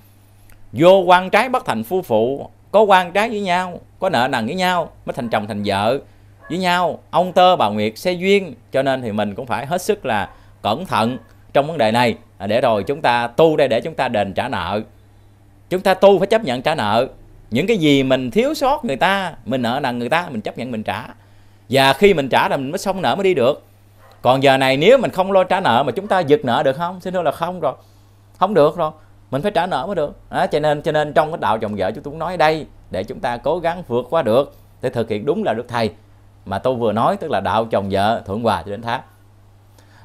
vô quan trái bất thành phu phụ có quan trái với nhau có nợ nần với nhau mới thành chồng thành vợ với nhau ông tơ bà nguyệt xe duyên cho nên thì mình cũng phải hết sức là cẩn thận trong vấn đề này à, để rồi chúng ta tu đây để chúng ta đền trả nợ chúng ta tu phải chấp nhận trả nợ những cái gì mình thiếu sót người ta mình nợ nần người ta mình chấp nhận mình trả và khi mình trả là mình mới xong nợ mới đi được còn giờ này nếu mình không lo trả nợ mà chúng ta giật nợ được không xin thưa là không rồi không được rồi mình phải trả nợ mới được đó, cho nên cho nên trong cái đạo chồng vợ chúng tôi nói đây để chúng ta cố gắng vượt qua được để thực hiện đúng là được thầy mà tôi vừa nói tức là đạo chồng vợ thuận hòa cho đến tháng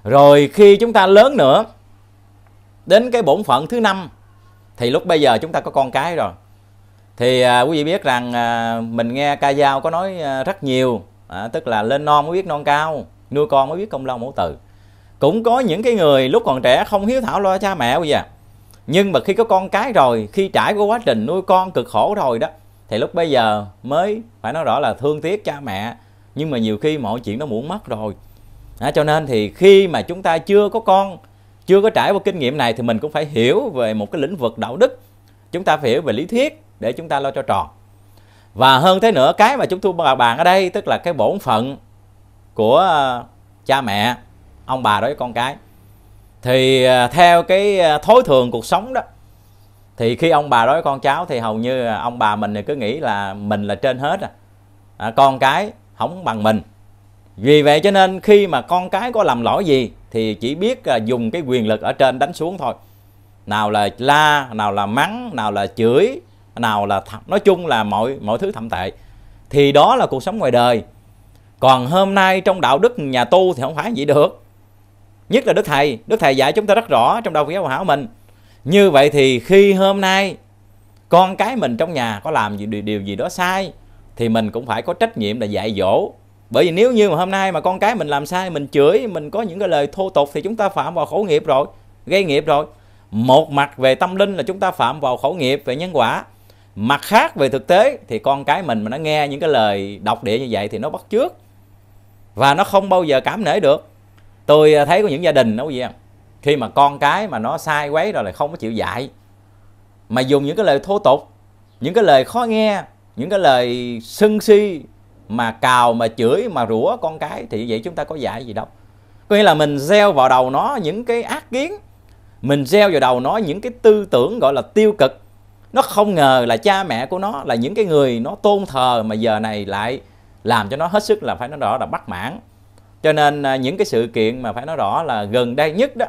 rồi khi chúng ta lớn nữa đến cái bổn phận thứ năm thì lúc bây giờ chúng ta có con cái rồi thì à, quý vị biết rằng à, mình nghe ca dao có nói à, rất nhiều à, tức là lên non mới biết non cao nuôi con mới biết công lao mẫu từ cũng có những cái người lúc còn trẻ không hiếu thảo lo cha mẹ bây giờ nhưng mà khi có con cái rồi khi trải qua quá trình nuôi con cực khổ rồi đó thì lúc bây giờ mới phải nói rõ là thương tiếc cha mẹ nhưng mà nhiều khi mọi chuyện nó muộn mất rồi à, cho nên thì khi mà chúng ta chưa có con chưa có trải qua kinh nghiệm này thì mình cũng phải hiểu về một cái lĩnh vực đạo đức chúng ta phải hiểu về lý thuyết để chúng ta lo cho tròn và hơn thế nữa cái mà chúng tôi bàn ở đây tức là cái bổn phận của ờ, cha mẹ ông bà đối với con cái thì à, theo cái à, thối thường cuộc sống đó thì khi ông bà đối con cháu thì hầu như à, ông bà mình thì cứ nghĩ là mình là trên hết à, à con cái không bằng mình vì vậy cho nên khi mà con cái có làm lỗi gì thì chỉ biết dùng cái quyền lực ở trên đánh xuống thôi nào là la nào là mắng nào là chửi nào là th- nói chung là mọi mọi thứ thậm tệ thì đó là cuộc sống ngoài đời còn hôm nay trong đạo đức nhà tu thì không phải vậy được nhất là đức thầy đức thầy dạy chúng ta rất rõ trong đầu giáo hảo mình như vậy thì khi hôm nay con cái mình trong nhà có làm gì điều, gì đó sai thì mình cũng phải có trách nhiệm là dạy dỗ bởi vì nếu như mà hôm nay mà con cái mình làm sai mình chửi mình có những cái lời thô tục thì chúng ta phạm vào khổ nghiệp rồi gây nghiệp rồi một mặt về tâm linh là chúng ta phạm vào khổ nghiệp về nhân quả mặt khác về thực tế thì con cái mình mà nó nghe những cái lời độc địa như vậy thì nó bắt chước và nó không bao giờ cảm nể được tôi à, thấy có những gia đình đó gì vị khi mà con cái mà nó sai quấy rồi là không có chịu dạy mà dùng những cái lời thô tục những cái lời khó nghe những cái lời sân si mà cào mà chửi mà rủa con cái thì vậy chúng ta có dạy gì đâu có nghĩa là mình gieo vào đầu nó những cái ác kiến mình gieo vào đầu nó những cái tư tưởng gọi là tiêu cực nó không ngờ là cha mẹ của nó là những cái người nó tôn thờ mà giờ này lại làm cho nó hết sức là phải nó đỏ là bắt mãn cho nên à, những cái sự kiện mà phải nói rõ là gần đây nhất đó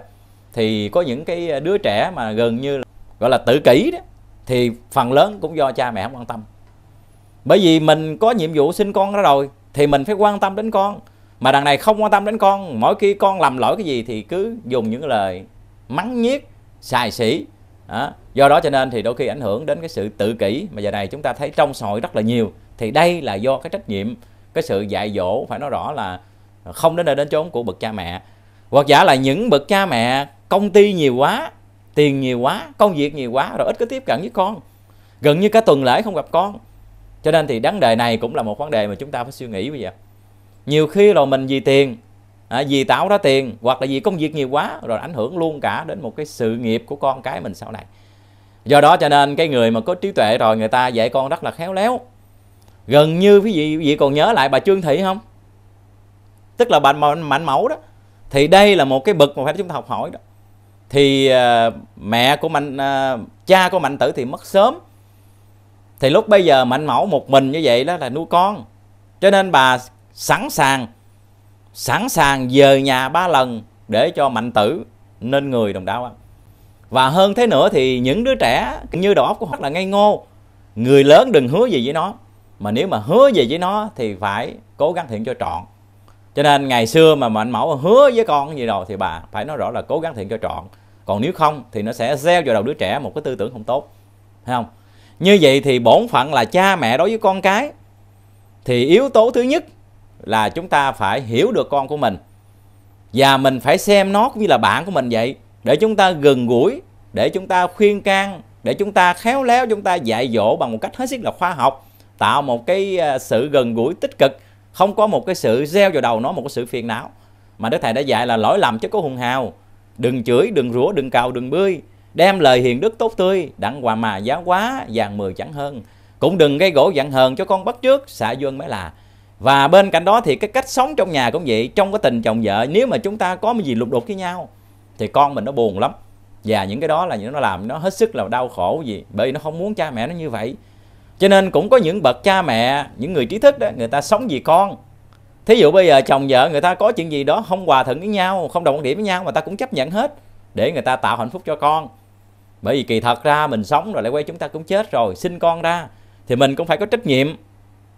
thì có những cái đứa trẻ mà gần như là, gọi là tự kỷ đó thì phần lớn cũng do cha mẹ không quan tâm bởi vì mình có nhiệm vụ sinh con đó rồi thì mình phải quan tâm đến con mà đằng này không quan tâm đến con mỗi khi con làm lỗi cái gì thì cứ dùng những lời mắng nhiếc xài xỉ đó. do đó cho nên thì đôi khi ảnh hưởng đến cái sự tự kỷ mà giờ này chúng ta thấy trong xã hội rất là nhiều thì đây là do cái trách nhiệm cái sự dạy dỗ phải nói rõ là không đến nơi đến chốn của bậc cha mẹ hoặc giả là những bậc cha mẹ công ty nhiều quá tiền nhiều quá công việc nhiều quá rồi ít có tiếp cận với con gần như cả tuần lễ không gặp con cho nên thì vấn đề này cũng là một vấn đề mà chúng ta phải suy nghĩ bây giờ nhiều khi rồi mình vì tiền à, vì tạo ra tiền hoặc là vì công việc nhiều quá rồi ảnh hưởng luôn cả đến một cái sự nghiệp của con cái mình sau này do đó cho nên cái người mà có trí tuệ rồi người ta dạy con rất là khéo léo gần như quý vị vị còn nhớ lại bà trương thị không tức là bạn mạnh mẫu đó thì đây là một cái bậc mà phải chúng ta học hỏi đó thì uh, mẹ của mạnh uh, cha của mạnh tử thì mất sớm thì lúc bây giờ mạnh mẫu một mình như vậy đó là nuôi con cho nên bà sẵn sàng sẵn sàng về nhà ba lần để cho mạnh tử nên người đồng đạo và hơn thế nữa thì những đứa trẻ như đỏ óc của họ là ngây ngô người lớn đừng hứa gì với nó mà nếu mà hứa gì với nó thì phải cố gắng thiện cho trọn cho nên ngày xưa mà, mà anh mẫu hứa với con gì rồi thì bà phải nói rõ là cố gắng thiện cho trọn còn nếu không thì nó sẽ gieo vào đầu đứa trẻ một cái tư tưởng không tốt thấy không như vậy thì bổn phận là cha mẹ đối với con cái thì yếu tố thứ nhất là chúng ta phải hiểu được con của mình và mình phải xem nó cũng như là bạn của mình vậy để chúng ta gần gũi để chúng ta khuyên can để chúng ta khéo léo chúng ta dạy dỗ bằng một cách hết sức là khoa học tạo một cái ờ, sự gần gũi tích cực không có một cái sự gieo vào đầu nó một cái sự phiền não mà đức thầy đã dạy là lỗi lầm chứ có hùng hào đừng chửi đừng rủa đừng cào đừng bươi đem lời hiền đức tốt tươi đặng hòa mà giá quá vàng mười chẳng hơn cũng đừng gây gỗ giận hờn cho con bắt trước xạ dương mới là và bên cạnh đó thì cái cách sống trong nhà cũng vậy trong cái tình chồng vợ nếu mà chúng ta có cái gì lục đục với nhau thì con mình nó buồn lắm và những cái đó là những nó làm nó hết sức là đau khổ gì bởi vì nó không muốn cha mẹ nó như vậy cho nên cũng có những bậc cha mẹ những người trí thức đó người ta sống vì con thí dụ bây giờ chồng vợ người ta có chuyện gì đó không hòa thuận với nhau không đồng điểm với nhau mà ta cũng chấp nhận hết để người ta tạo hạnh phúc cho con bởi vì kỳ thật ra mình sống rồi lại quay chúng ta cũng chết rồi sinh con ra thì mình cũng phải có trách nhiệm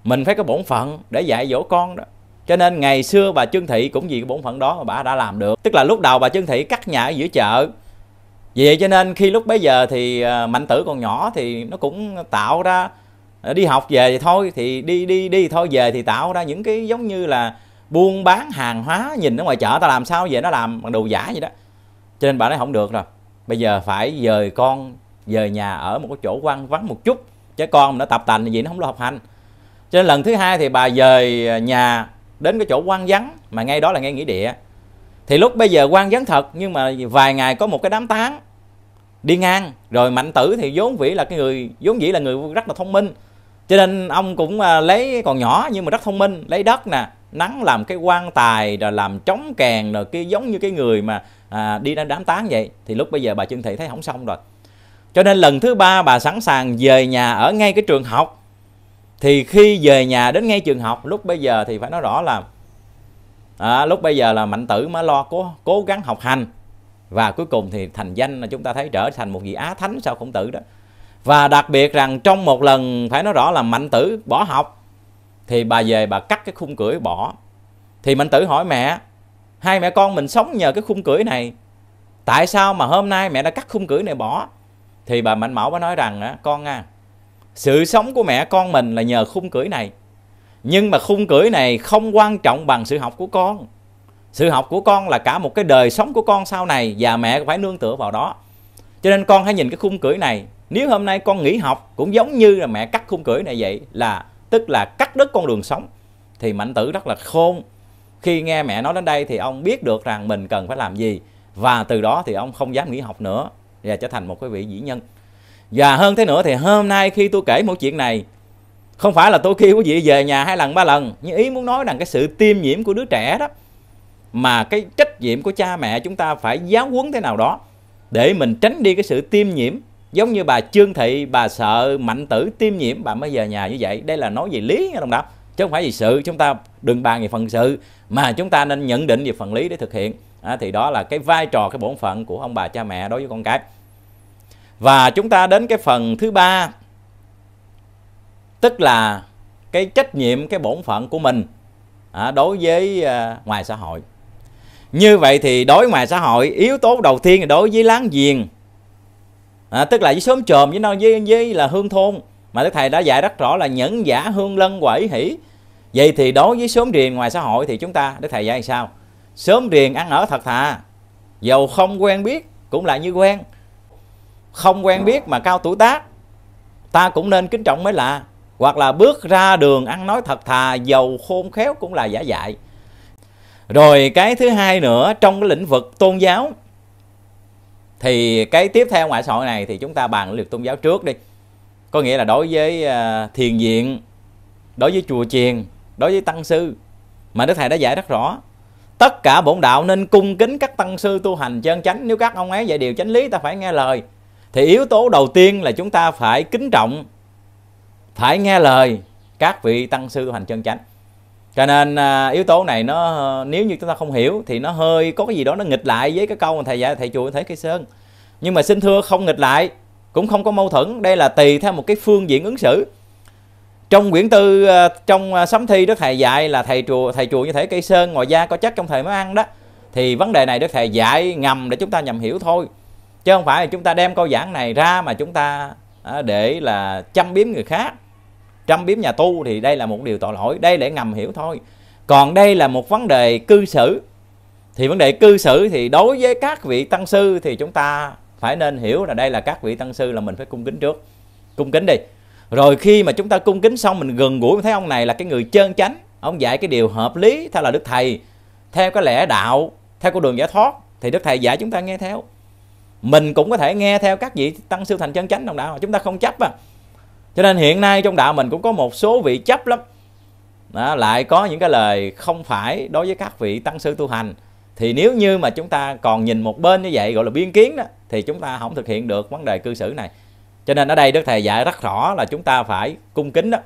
mình phải có bổn phận để dạy dỗ con đó cho nên ngày xưa bà Trương Thị cũng vì cái bổn phận đó mà bà đã làm được tức là lúc đầu bà Trương Thị cắt nhà ở giữa chợ vì vậy cho nên khi lúc bấy giờ thì à, mạnh tử còn nhỏ thì nó cũng tạo ra Ờ, đi học về thì thôi thì đi đi đi thôi về thì tạo ra những cái giống như là buôn bán hàng hóa nhìn ở ngoài chợ ta làm sao về nó làm bằng đồ giả vậy đó cho nên bà nói không được rồi bây giờ phải dời con dời nhà ở một cái chỗ quan vắng một chút chứ con nó tập tành gì nó không lo học hành cho nên lần thứ hai thì bà dời nhà đến cái chỗ quan vắng mà ngay đó là ngay nghỉ địa thì lúc bây giờ quan vắng thật nhưng mà vài ngày có một cái đám tán đi ngang rồi mạnh tử thì vốn vĩ là cái người vốn dĩ là người rất là thông minh cho nên ông cũng à, lấy còn nhỏ nhưng mà rất thông minh lấy đất nè nắng làm cái quan tài rồi làm trống kèn rồi cái giống như cái người mà à, đi đám tán vậy thì lúc bây giờ bà trương thị thấy không xong rồi cho nên lần thứ ba bà sẵn sàng về nhà ở ngay cái trường học thì khi về nhà đến ngay trường học lúc bây giờ thì phải nói rõ là à, lúc bây giờ là mạnh tử mới lo cố cố gắng học hành và cuối cùng thì thành danh là chúng ta thấy trở thành một vị á thánh sau khổng tử đó và đặc biệt rằng trong một lần phải nói rõ là mạnh tử bỏ học thì bà về bà cắt cái khung cưỡi bỏ thì mạnh tử hỏi mẹ hai mẹ con mình sống nhờ cái khung cưỡi này tại sao mà hôm nay mẹ đã cắt khung cưỡi này bỏ thì bà mạnh mẫu bà nói rằng con à sự sống của mẹ con mình là nhờ khung cưỡi này nhưng mà khung cưỡi này không quan trọng bằng sự học của con sự học của con là cả một cái đời sống của con sau này và mẹ phải nương tựa vào đó cho nên con hãy nhìn cái khung cưỡi này nếu hôm nay con nghỉ học cũng giống như là mẹ cắt khung cửa này vậy là tức là cắt đứt con đường sống thì mạnh tử rất là khôn khi nghe mẹ nói đến đây thì ông biết được rằng mình cần phải làm gì và từ đó thì ông không dám nghỉ học nữa và trở thành một cái vị vĩ nhân và hơn thế nữa thì hôm nay khi tôi kể một chuyện này không phải là tôi kêu quý vị về nhà hai lần ba lần nhưng ý muốn nói rằng cái sự tiêm nhiễm của đứa trẻ đó mà cái trách nhiệm của cha mẹ chúng ta phải giáo huấn thế nào đó để mình tránh đi cái sự tiêm nhiễm giống như bà trương thị bà sợ mạnh tử tiêm nhiễm bà mới về nhà như vậy đây là nói về lý nghe đồng đạo chứ không phải vì sự chúng ta đừng bàn về phần sự mà chúng ta nên nhận định về phần lý để thực hiện à, thì đó là cái vai trò cái bổn phận của ông bà cha mẹ đối với con cái và chúng ta đến cái phần thứ ba tức là cái trách nhiệm cái bổn phận của mình à, đối với à, ngoài xã hội như vậy thì đối ngoài xã hội yếu tố đầu tiên là đối với láng giềng à, tức là với sớm trồm với non với, với là hương thôn mà đức thầy đã dạy rất rõ là nhẫn giả hương lân quả ý hỷ vậy thì đối với sớm riền ngoài xã hội thì chúng ta đức thầy dạy sao sớm riền ăn ở thật thà dầu không quen biết cũng là như quen không quen biết mà cao tuổi tác ta cũng nên kính trọng mới lạ hoặc là bước ra đường ăn nói thật thà dầu khôn khéo cũng là giả dại rồi cái thứ hai nữa trong cái lĩnh vực tôn giáo thì cái tiếp theo ngoại xã hội này thì chúng ta bàn lĩnh tôn giáo trước đi có nghĩa là đối với ờ, thiền viện đối với chùa chiền đối với tăng sư mà đức thầy đã giải rất rõ tất cả bổn đạo nên cung kính các tăng sư tu hành chân chánh nếu các ông ấy dạy điều chánh lý ta phải nghe lời thì yếu tố đầu tiên là chúng ta phải kính trọng phải nghe lời các vị tăng sư tu hành chân chánh cho nên à, yếu tố này nó nếu như chúng ta không hiểu thì nó hơi có cái gì đó nó nghịch lại với cái câu mà thầy dạy thầy chùa thấy cây sơn nhưng mà xin thưa không nghịch lại cũng không có mâu thuẫn đây là tùy theo một cái phương diện ứng xử trong quyển tư à, trong à, sấm thi đức thầy dạy là thầy chùa thầy chùa như thể cây sơn ngoài da có chất trong thầy mới ăn đó thì vấn đề này đức thầy dạy ngầm để chúng ta nhầm hiểu thôi chứ không phải là chúng ta đem câu giảng này ra mà chúng ta à, để là chăm biếm người khác trăm biếm nhà tu thì đây là một điều tội lỗi đây để ngầm hiểu thôi còn đây là một vấn đề cư xử thì vấn đề cư xử thì đối với các vị tăng sư thì chúng ta phải nên hiểu là đây là các vị tăng sư là mình phải cung kính trước cung kính đi rồi khi mà chúng ta cung kính xong mình gần gũi mình thấy ông này là cái người chân chánh ông dạy cái điều hợp lý theo là đức thầy theo cái lẽ đạo theo con đường giải thoát thì đức thầy dạy chúng ta nghe theo mình cũng có thể nghe theo các vị tăng sư thành chân chánh đồng đạo chúng ta không chấp à cho nên hiện nay trong đạo mình cũng có một số vị chấp lắm đó, lại có những cái lời không phải đối với các vị tăng sư tu hành thì nếu như mà chúng ta còn nhìn một bên như vậy gọi là biên kiến đó thì chúng ta không thực hiện được vấn đề cư xử này cho nên ở đây đức thầy dạy rất rõ là chúng ta phải cung kính đó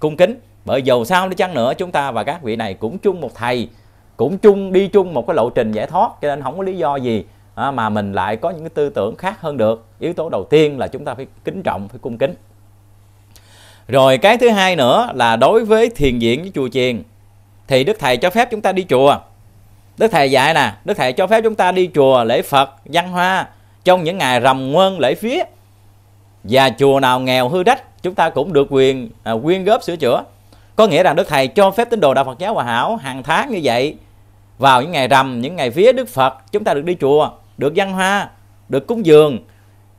cung kính bởi dầu sao đi chăng nữa chúng ta và các vị này cũng chung một thầy cũng chung đi chung một cái lộ trình giải thoát cho nên không có lý do gì à, mà mình lại có những cái tư tưởng khác hơn được yếu tố đầu tiên là chúng ta phải kính trọng phải cung kính rồi cái thứ hai nữa là đối với thiền viện với chùa chiền thì Đức Thầy cho phép chúng ta đi chùa. Đức Thầy dạy nè, Đức Thầy cho phép chúng ta đi chùa lễ Phật, văn hoa trong những ngày rằm nguyên lễ phía. Và chùa nào nghèo hư đách chúng ta cũng được quyền à, quyên góp sửa chữa. Có nghĩa rằng Đức Thầy cho phép tín đồ Đạo Phật giáo Hòa Hảo hàng tháng như vậy vào những ngày rằm, những ngày vía Đức Phật chúng ta được đi chùa, được văn hoa, được cúng dường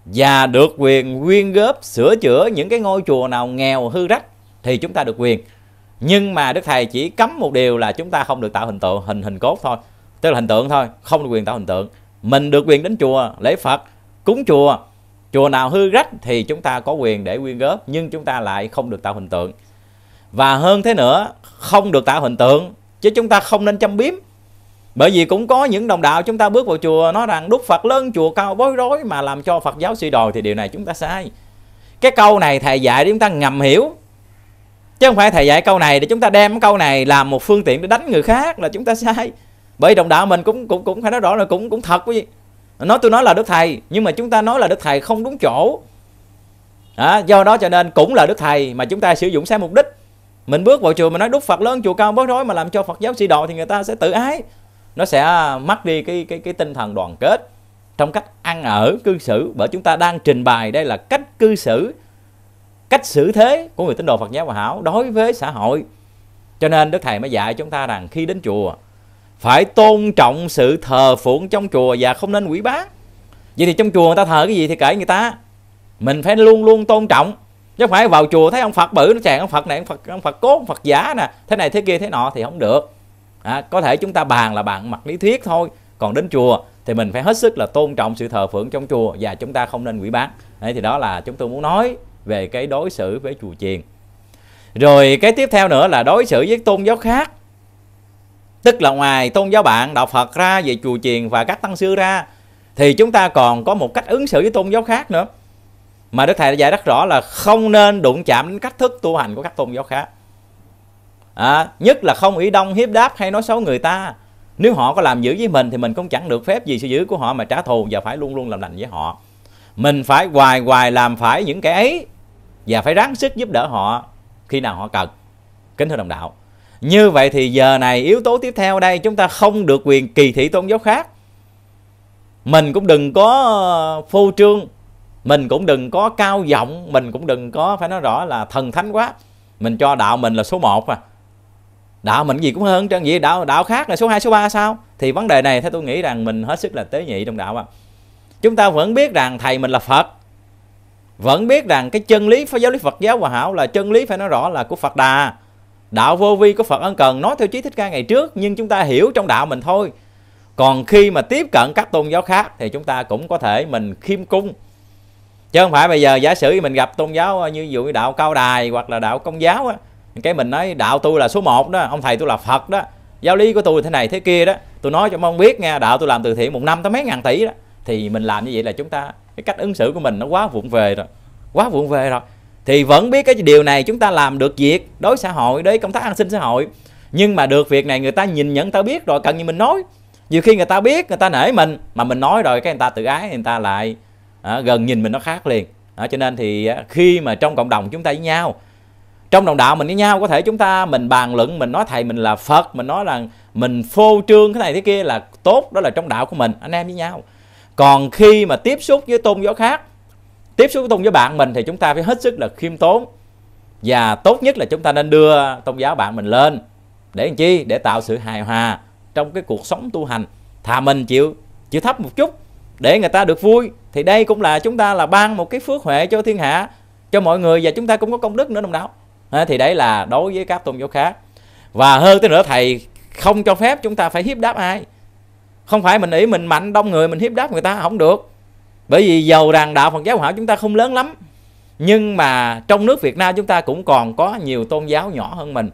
và được quyền quyên góp sửa chữa những cái ngôi chùa nào nghèo hư rách thì chúng ta được quyền nhưng mà đức thầy chỉ cấm một điều là chúng ta không được tạo hình tượng hình hình cốt thôi tức là hình tượng thôi không được quyền tạo hình tượng mình được quyền đến chùa lễ phật cúng chùa chùa nào hư rách thì chúng ta có quyền để quyên góp nhưng chúng ta lại không được tạo hình tượng và hơn thế nữa không được tạo hình tượng chứ chúng ta không nên châm biếm bởi vì cũng có những đồng đạo chúng ta bước vào chùa nói rằng đúc Phật lớn chùa cao bối rối mà làm cho Phật giáo suy đồi thì điều này chúng ta sai. Cái câu này thầy dạy để chúng ta ngầm hiểu. Chứ không phải thầy dạy câu này để chúng ta đem câu này làm một phương tiện để đánh người khác là chúng ta sai. Bởi đồng đạo mình cũng cũng cũng phải nói rõ là cũng cũng thật quý vị. Nói tôi nói là đức thầy nhưng mà chúng ta nói là đức thầy không đúng chỗ. À, do đó cho nên cũng là đức thầy mà chúng ta sử dụng sai mục đích. Mình bước vào chùa mình nói đúc Phật lớn chùa cao bối rối mà làm cho Phật giáo suy đồi thì người ta sẽ tự ái nó sẽ mất đi cái cái cái tinh thần đoàn kết trong cách ăn ở cư xử bởi chúng ta đang trình bày đây là cách cư xử cách xử thế của người tín đồ Phật giáo Hòa Hảo đối với xã hội cho nên Đức Thầy mới dạy chúng ta rằng khi đến chùa phải tôn trọng sự thờ phượng trong chùa và không nên quỷ bá vậy thì trong chùa người ta thờ cái gì thì kể người ta mình phải luôn luôn tôn trọng chứ không phải vào chùa thấy ông Phật bự nó chàng ông Phật này ông Phật ông Phật cốt ông Phật giả nè thế này thế kia thế nọ thì không được à, có thể chúng ta bàn là bàn mặt lý thuyết thôi còn đến chùa thì mình phải hết sức là tôn trọng sự thờ phượng trong chùa và chúng ta không nên quỷ báng đấy thì đó là chúng tôi muốn nói về cái đối xử với chùa chiền rồi cái tiếp theo nữa là đối xử với tôn giáo khác tức là ngoài tôn giáo bạn đạo phật ra về chùa chiền và các tăng sư ra thì chúng ta còn có một cách ứng xử với tôn giáo khác nữa mà đức thầy đã giải rất rõ là không nên đụng chạm đến cách thức tu hành của các tôn giáo khác à, nhất là không ý đông hiếp đáp hay nói xấu người ta nếu họ có làm dữ với mình thì mình cũng chẳng được phép gì sự dữ của họ mà trả thù và phải luôn luôn làm lành với họ mình phải hoài hoài làm phải những cái ấy và phải ráng sức giúp đỡ họ khi nào họ cần kính thưa đồng đạo như vậy thì giờ này yếu tố tiếp theo đây chúng ta không được quyền kỳ thị tôn giáo khác mình cũng đừng có ờ, phô trương mình cũng đừng có cao giọng mình cũng đừng có phải nói rõ là thần thánh quá mình cho đạo mình là số 1 à đạo mình gì cũng hơn trơn vậy đạo đạo khác là số 2, số 3 sao thì vấn đề này theo tôi nghĩ rằng mình hết sức là tế nhị trong đạo à chúng ta vẫn biết rằng thầy mình là phật vẫn biết rằng cái chân lý phải giáo lý phật giáo hòa hảo là chân lý phải nói rõ là của phật đà đạo vô vi của phật ân cần nói theo trí thích ca ngày trước nhưng chúng ta hiểu trong đạo mình thôi còn khi mà tiếp cận các tôn giáo khác thì chúng ta cũng có thể mình khiêm cung chứ không phải bây giờ giả sử mình gặp tôn giáo như dụ đạo cao đài hoặc là đạo công giáo á cái mình nói đạo tôi là số 1 đó ông thầy tôi là phật đó giáo lý của tôi thế này thế kia đó tôi nói cho ông biết nha đạo tôi làm từ thiện một năm tới mấy ngàn tỷ đó thì mình làm như vậy là chúng ta cái cách ứng xử của mình nó quá vụng về rồi quá vụng về rồi thì vẫn biết cái điều này chúng ta làm được việc đối xã hội đối công tác an sinh xã hội nhưng mà được việc này người ta nhìn nhận ta biết rồi cần như mình nói nhiều khi người ta biết người ta nể mình mà mình nói rồi cái người ta tự ái người ta lại à, gần nhìn mình nó khác liền à, cho nên thì à, khi mà trong cộng đồng chúng ta với nhau trong đồng đạo mình với nhau có thể chúng ta mình bàn luận mình nói thầy mình là phật mình nói rằng mình phô trương cái này thế kia là tốt đó là trong đạo của mình anh em với nhau còn khi mà tiếp xúc với tôn giáo khác tiếp xúc với tôn giáo bạn mình thì chúng ta phải hết sức là khiêm tốn và tốt nhất là chúng ta nên đưa tôn giáo bạn mình lên để làm chi để tạo sự hài hòa trong cái cuộc sống tu hành thà mình chịu chịu thấp một chút để người ta được vui thì đây cũng là chúng ta là ban một cái phước huệ cho thiên hạ cho mọi người và chúng ta cũng có công đức nữa đồng đạo thì đấy là đối với các tôn giáo khác và hơn thế nữa thầy không cho phép chúng ta phải hiếp đáp ai không phải mình ý mình mạnh đông người mình hiếp đáp người ta không được bởi vì giàu rằng đạo phật giáo hảo chúng ta không lớn lắm nhưng mà trong nước việt nam chúng ta cũng còn có nhiều tôn giáo nhỏ hơn mình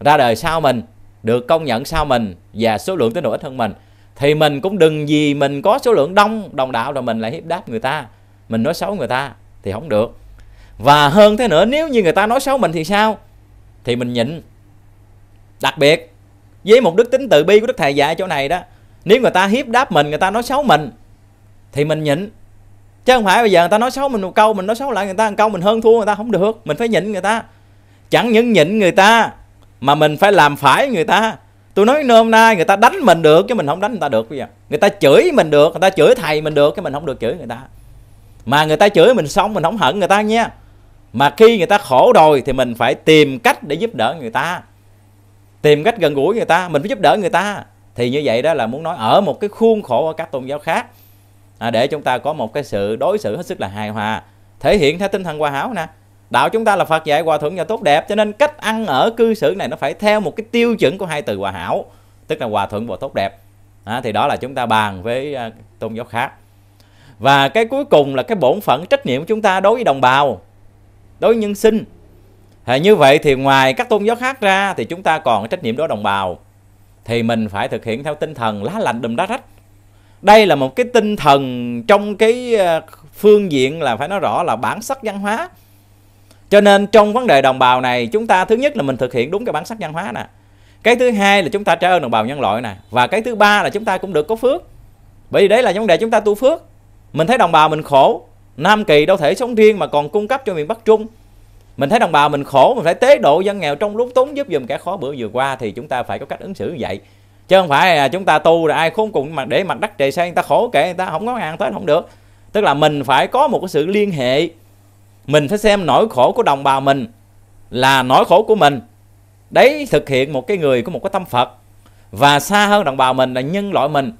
ra đời sau mình được công nhận sau mình và số lượng tín đồ ít hơn mình thì mình cũng đừng vì mình có số lượng đông đồng đạo rồi mình lại hiếp đáp người ta mình nói xấu người ta thì không được và hơn thế nữa nếu như người ta nói xấu mình thì sao thì mình nhịn đặc biệt với một đức tính từ bi của đức thầy dạy chỗ này đó nếu người ta hiếp đáp mình người ta nói xấu mình thì mình nhịn chứ không phải bây giờ người ta nói xấu mình một câu mình nói xấu lại người ta một câu mình hơn thua người ta không được mình phải nhịn người ta chẳng những nhịn người ta mà mình phải làm phải người ta tôi nói nôm na người ta đánh mình được chứ mình không đánh người ta được bây giờ người ta chửi mình được người ta chửi thầy mình được chứ mình không được chửi người ta mà người ta chửi mình xong mình không hận người ta nha mà khi người ta khổ rồi thì mình phải tìm cách để giúp đỡ người ta tìm cách gần gũi người ta mình phải giúp đỡ người ta thì như vậy đó là muốn nói ở một cái khuôn khổ ở các tôn giáo khác à, để chúng ta có một cái sự đối xử hết sức là hài hòa thể hiện theo tinh thần hòa hảo nè đạo chúng ta là phật dạy hòa thuận và tốt đẹp cho nên cách ăn ở cư xử này nó phải theo một cái tiêu chuẩn của hai từ hòa hảo tức là hòa thuận và tốt đẹp à, thì đó là chúng ta bàn với à, tôn giáo khác và cái cuối cùng là cái bổn phận trách nhiệm của chúng ta đối với đồng bào đối nhân sinh à, như vậy thì ngoài các tôn giáo khác ra thì chúng ta còn trách nhiệm đối đồng bào thì mình phải thực hiện theo tinh thần lá lành đùm lá rách đây là một cái tinh thần trong cái ờ, phương diện là phải nói rõ là bản sắc văn hóa cho nên trong vấn đề đồng bào này chúng ta thứ nhất là mình thực hiện đúng cái bản sắc văn hóa nè cái thứ hai là chúng ta trả ơn đồng bào nhân loại nè và cái thứ ba là chúng ta cũng được có phước bởi vì đấy là vấn đề chúng ta tu phước mình thấy đồng bào mình khổ Nam Kỳ đâu thể sống riêng mà còn cung cấp cho miền Bắc Trung. Mình thấy đồng bào mình khổ, mình phải tế độ dân nghèo trong lúng túng giúp giùm kẻ khó bữa vừa qua thì chúng ta phải có cách ứng xử như vậy. Chứ không phải chúng ta tu rồi ai khốn cùng mà để mặt đất trời sang người ta khổ kệ người ta không có hàng tới không được. Tức là mình phải có một cái sự liên hệ. Mình phải xem nỗi khổ của đồng bào mình là nỗi khổ của mình. Đấy thực hiện một cái người có một cái tâm Phật và xa hơn đồng bào mình là nhân loại mình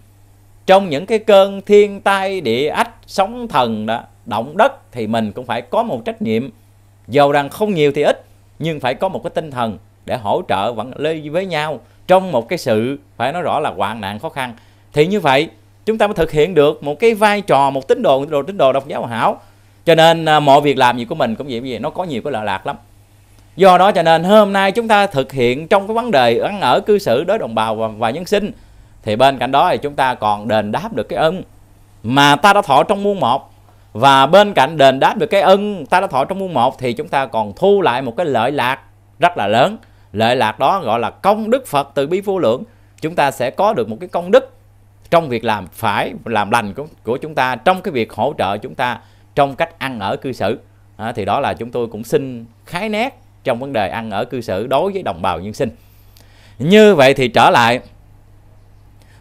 trong những cái cơn thiên tai địa ách sóng thần đó động đất thì mình cũng phải có một trách nhiệm dầu rằng không nhiều thì ít nhưng phải có một cái tinh thần để hỗ trợ vẫn với nhau trong một cái sự phải nói rõ là hoạn nạn khó khăn thì như vậy chúng ta mới thực hiện được một cái vai trò một tín đồ tín đồ tín đồ độc giáo hảo cho nên à, mọi việc làm gì của mình cũng vậy vậy nó có nhiều cái lợi lạc lắm do đó cho nên hôm nay chúng ta thực hiện trong cái vấn đề ăn ở cư xử đối đồng bào và, và nhân sinh thì bên cạnh đó thì chúng ta còn đền đáp được cái ơn mà ta đã thọ trong muôn một và bên cạnh đền đáp được cái ân ta đã thọ trong muôn một thì chúng ta còn thu lại một cái lợi lạc rất là lớn lợi lạc đó gọi là công đức phật từ bi vô lượng chúng ta sẽ có được một cái công đức trong việc làm phải làm lành của, của chúng ta trong cái việc hỗ trợ chúng ta trong cách ăn ở cư xử à, thì đó là chúng tôi cũng xin khái nét trong vấn đề ăn ở cư xử đối với đồng bào nhân sinh như vậy thì trở lại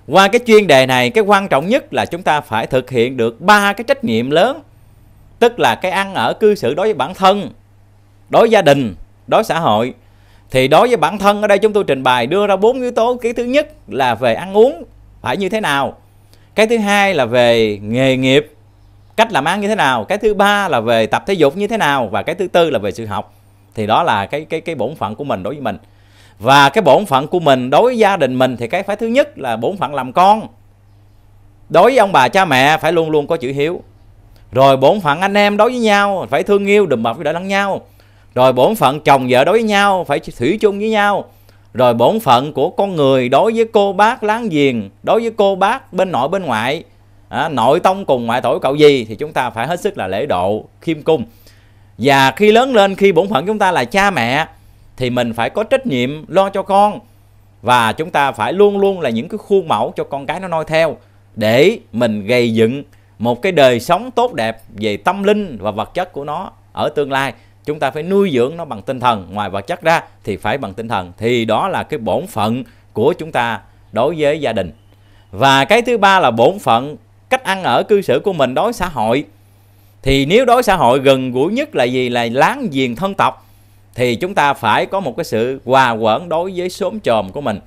qua cái chuyên đề này cái quan trọng nhất là chúng ta phải thực hiện được ba cái trách nhiệm lớn tức là cái ăn ở cư xử đối với bản thân đối với gia đình đối với xã hội thì đối với bản thân ở đây chúng tôi trình bày đưa ra bốn yếu tố cái thứ nhất là về ăn uống phải như thế nào cái thứ hai là về nghề nghiệp cách làm ăn như thế nào cái thứ ba là về tập thể dục như thế nào và cái thứ tư là về sự học thì đó là cái cái cái bổn phận của mình đối với mình và cái bổn phận của mình đối với gia đình mình thì cái phải thứ nhất là bổn phận làm con đối với ông bà cha mẹ phải luôn luôn có chữ hiếu rồi bổn phận anh em đối với nhau phải thương yêu đùm bọc đỡ lẫn nhau rồi bổn phận chồng vợ đối với nhau phải thủy chung với nhau rồi bổn phận của con người đối với cô bác láng giềng đối với cô bác bên nội bên ngoại à, nội tông cùng ngoại tổ cậu gì thì chúng ta phải hết sức là lễ độ khiêm cung và khi lớn lên khi bổn phận chúng ta là cha mẹ thì mình phải có trách nhiệm lo cho con và chúng ta phải luôn luôn là những cái khuôn mẫu cho con cái nó noi theo để mình gây dựng một cái đời sống tốt đẹp về tâm linh và vật chất của nó ở tương lai chúng ta phải nuôi dưỡng nó bằng tinh thần ngoài vật chất ra thì phải bằng tinh thần thì đó là cái bổn phận của chúng ta đối với gia đình và cái thứ ba là bổn phận cách ăn ở cư xử của mình đối xã hội thì nếu đối xã hội gần gũi nhất là gì là láng giềng thân tộc thì chúng ta phải có một cái sự hòa quẩn đối với xóm chòm của mình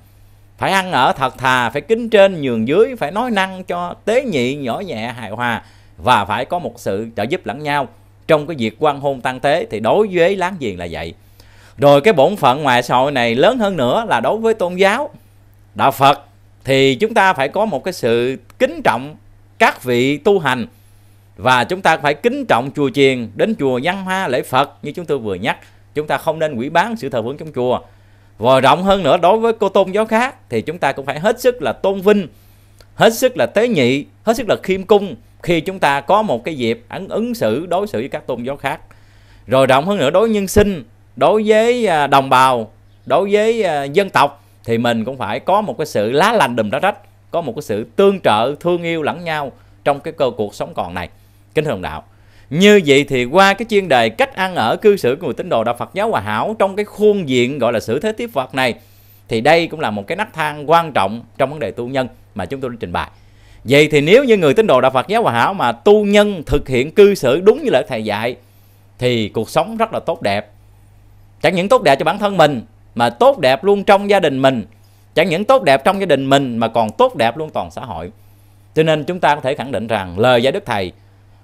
phải ăn ở thật thà phải kính trên nhường dưới phải nói năng cho tế nhị nhỏ nhẹ hài hòa và phải có một sự trợ giúp lẫn nhau trong cái việc quan hôn tăng tế thì đối với láng giềng là vậy rồi cái bổn phận ngoài xã hội này lớn hơn nữa là đối với tôn giáo đạo phật thì chúng ta phải có một cái sự kính trọng các vị tu hành và chúng ta phải kính trọng chùa chiền đến chùa văn hoa lễ phật như chúng tôi vừa nhắc chúng ta không nên quỷ bán sự thờ phượng trong chùa rồi rộng hơn nữa đối với cô tôn giáo khác thì chúng ta cũng phải hết sức là tôn vinh, hết sức là tế nhị, hết sức là khiêm cung khi chúng ta có một cái dịp ứng ứng xử đối xử với các tôn giáo khác. Rồi rộng hơn nữa đối với nhân sinh, đối với à, đồng bào, đối với à, dân tộc thì mình cũng phải có một cái sự lá lành đùm lá rách, có một cái sự tương trợ, thương yêu lẫn nhau trong cái cơ cuộc sống còn này. Kính thưa đồng đạo, như vậy thì qua cái chuyên đề cách ăn ở cư xử của người tín đồ đạo Phật giáo Hòa Hảo trong cái khuôn diện gọi là xử thế tiếp Phật này thì đây cũng là một cái nấc thang quan trọng trong vấn đề tu nhân mà chúng tôi đã trình bày. Vậy thì nếu như người tín đồ đạo Phật giáo Hòa Hảo mà tu nhân thực hiện cư xử đúng như lời thầy dạy thì cuộc sống rất là tốt đẹp. Chẳng những tốt đẹp cho bản thân mình mà tốt đẹp luôn trong gia đình mình. Chẳng những tốt đẹp trong gia đình mình mà còn tốt đẹp luôn toàn xã hội. Cho nên chúng ta có thể khẳng định rằng lời dạy Đức Thầy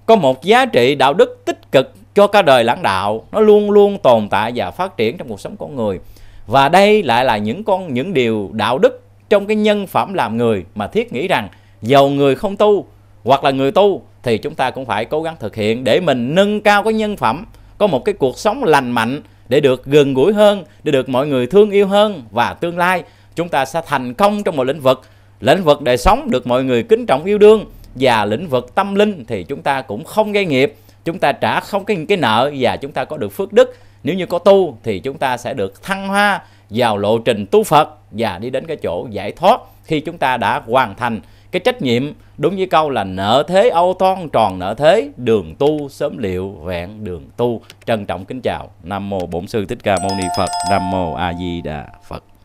có một giá trị đạo đức tích cực cho cả đời lãnh đạo nó luôn luôn tồn tại và phát triển trong cuộc sống con người và đây lại là những con những điều đạo đức trong cái nhân phẩm làm người mà thiết nghĩ rằng giàu người không tu hoặc là người tu thì chúng ta cũng phải cố gắng thực hiện để mình nâng cao cái nhân phẩm có một cái cuộc sống lành mạnh để được gần gũi hơn để được mọi người thương yêu hơn và tương lai chúng ta sẽ thành công trong một lĩnh vực lĩnh vực đời sống được mọi người kính trọng yêu đương và lĩnh vực tâm linh thì chúng ta cũng không gây nghiệp chúng ta trả không cái cái nợ và chúng ta có được phước đức nếu như có tu thì chúng ta sẽ được thăng hoa vào lộ trình tu Phật và đi đến cái chỗ giải thoát khi chúng ta đã hoàn thành cái trách nhiệm đúng như câu là nợ thế âu toan tròn nợ thế đường tu sớm liệu vẹn đường tu trân trọng kính chào nam mô bổn sư thích ca mâu ni phật nam mô a di đà phật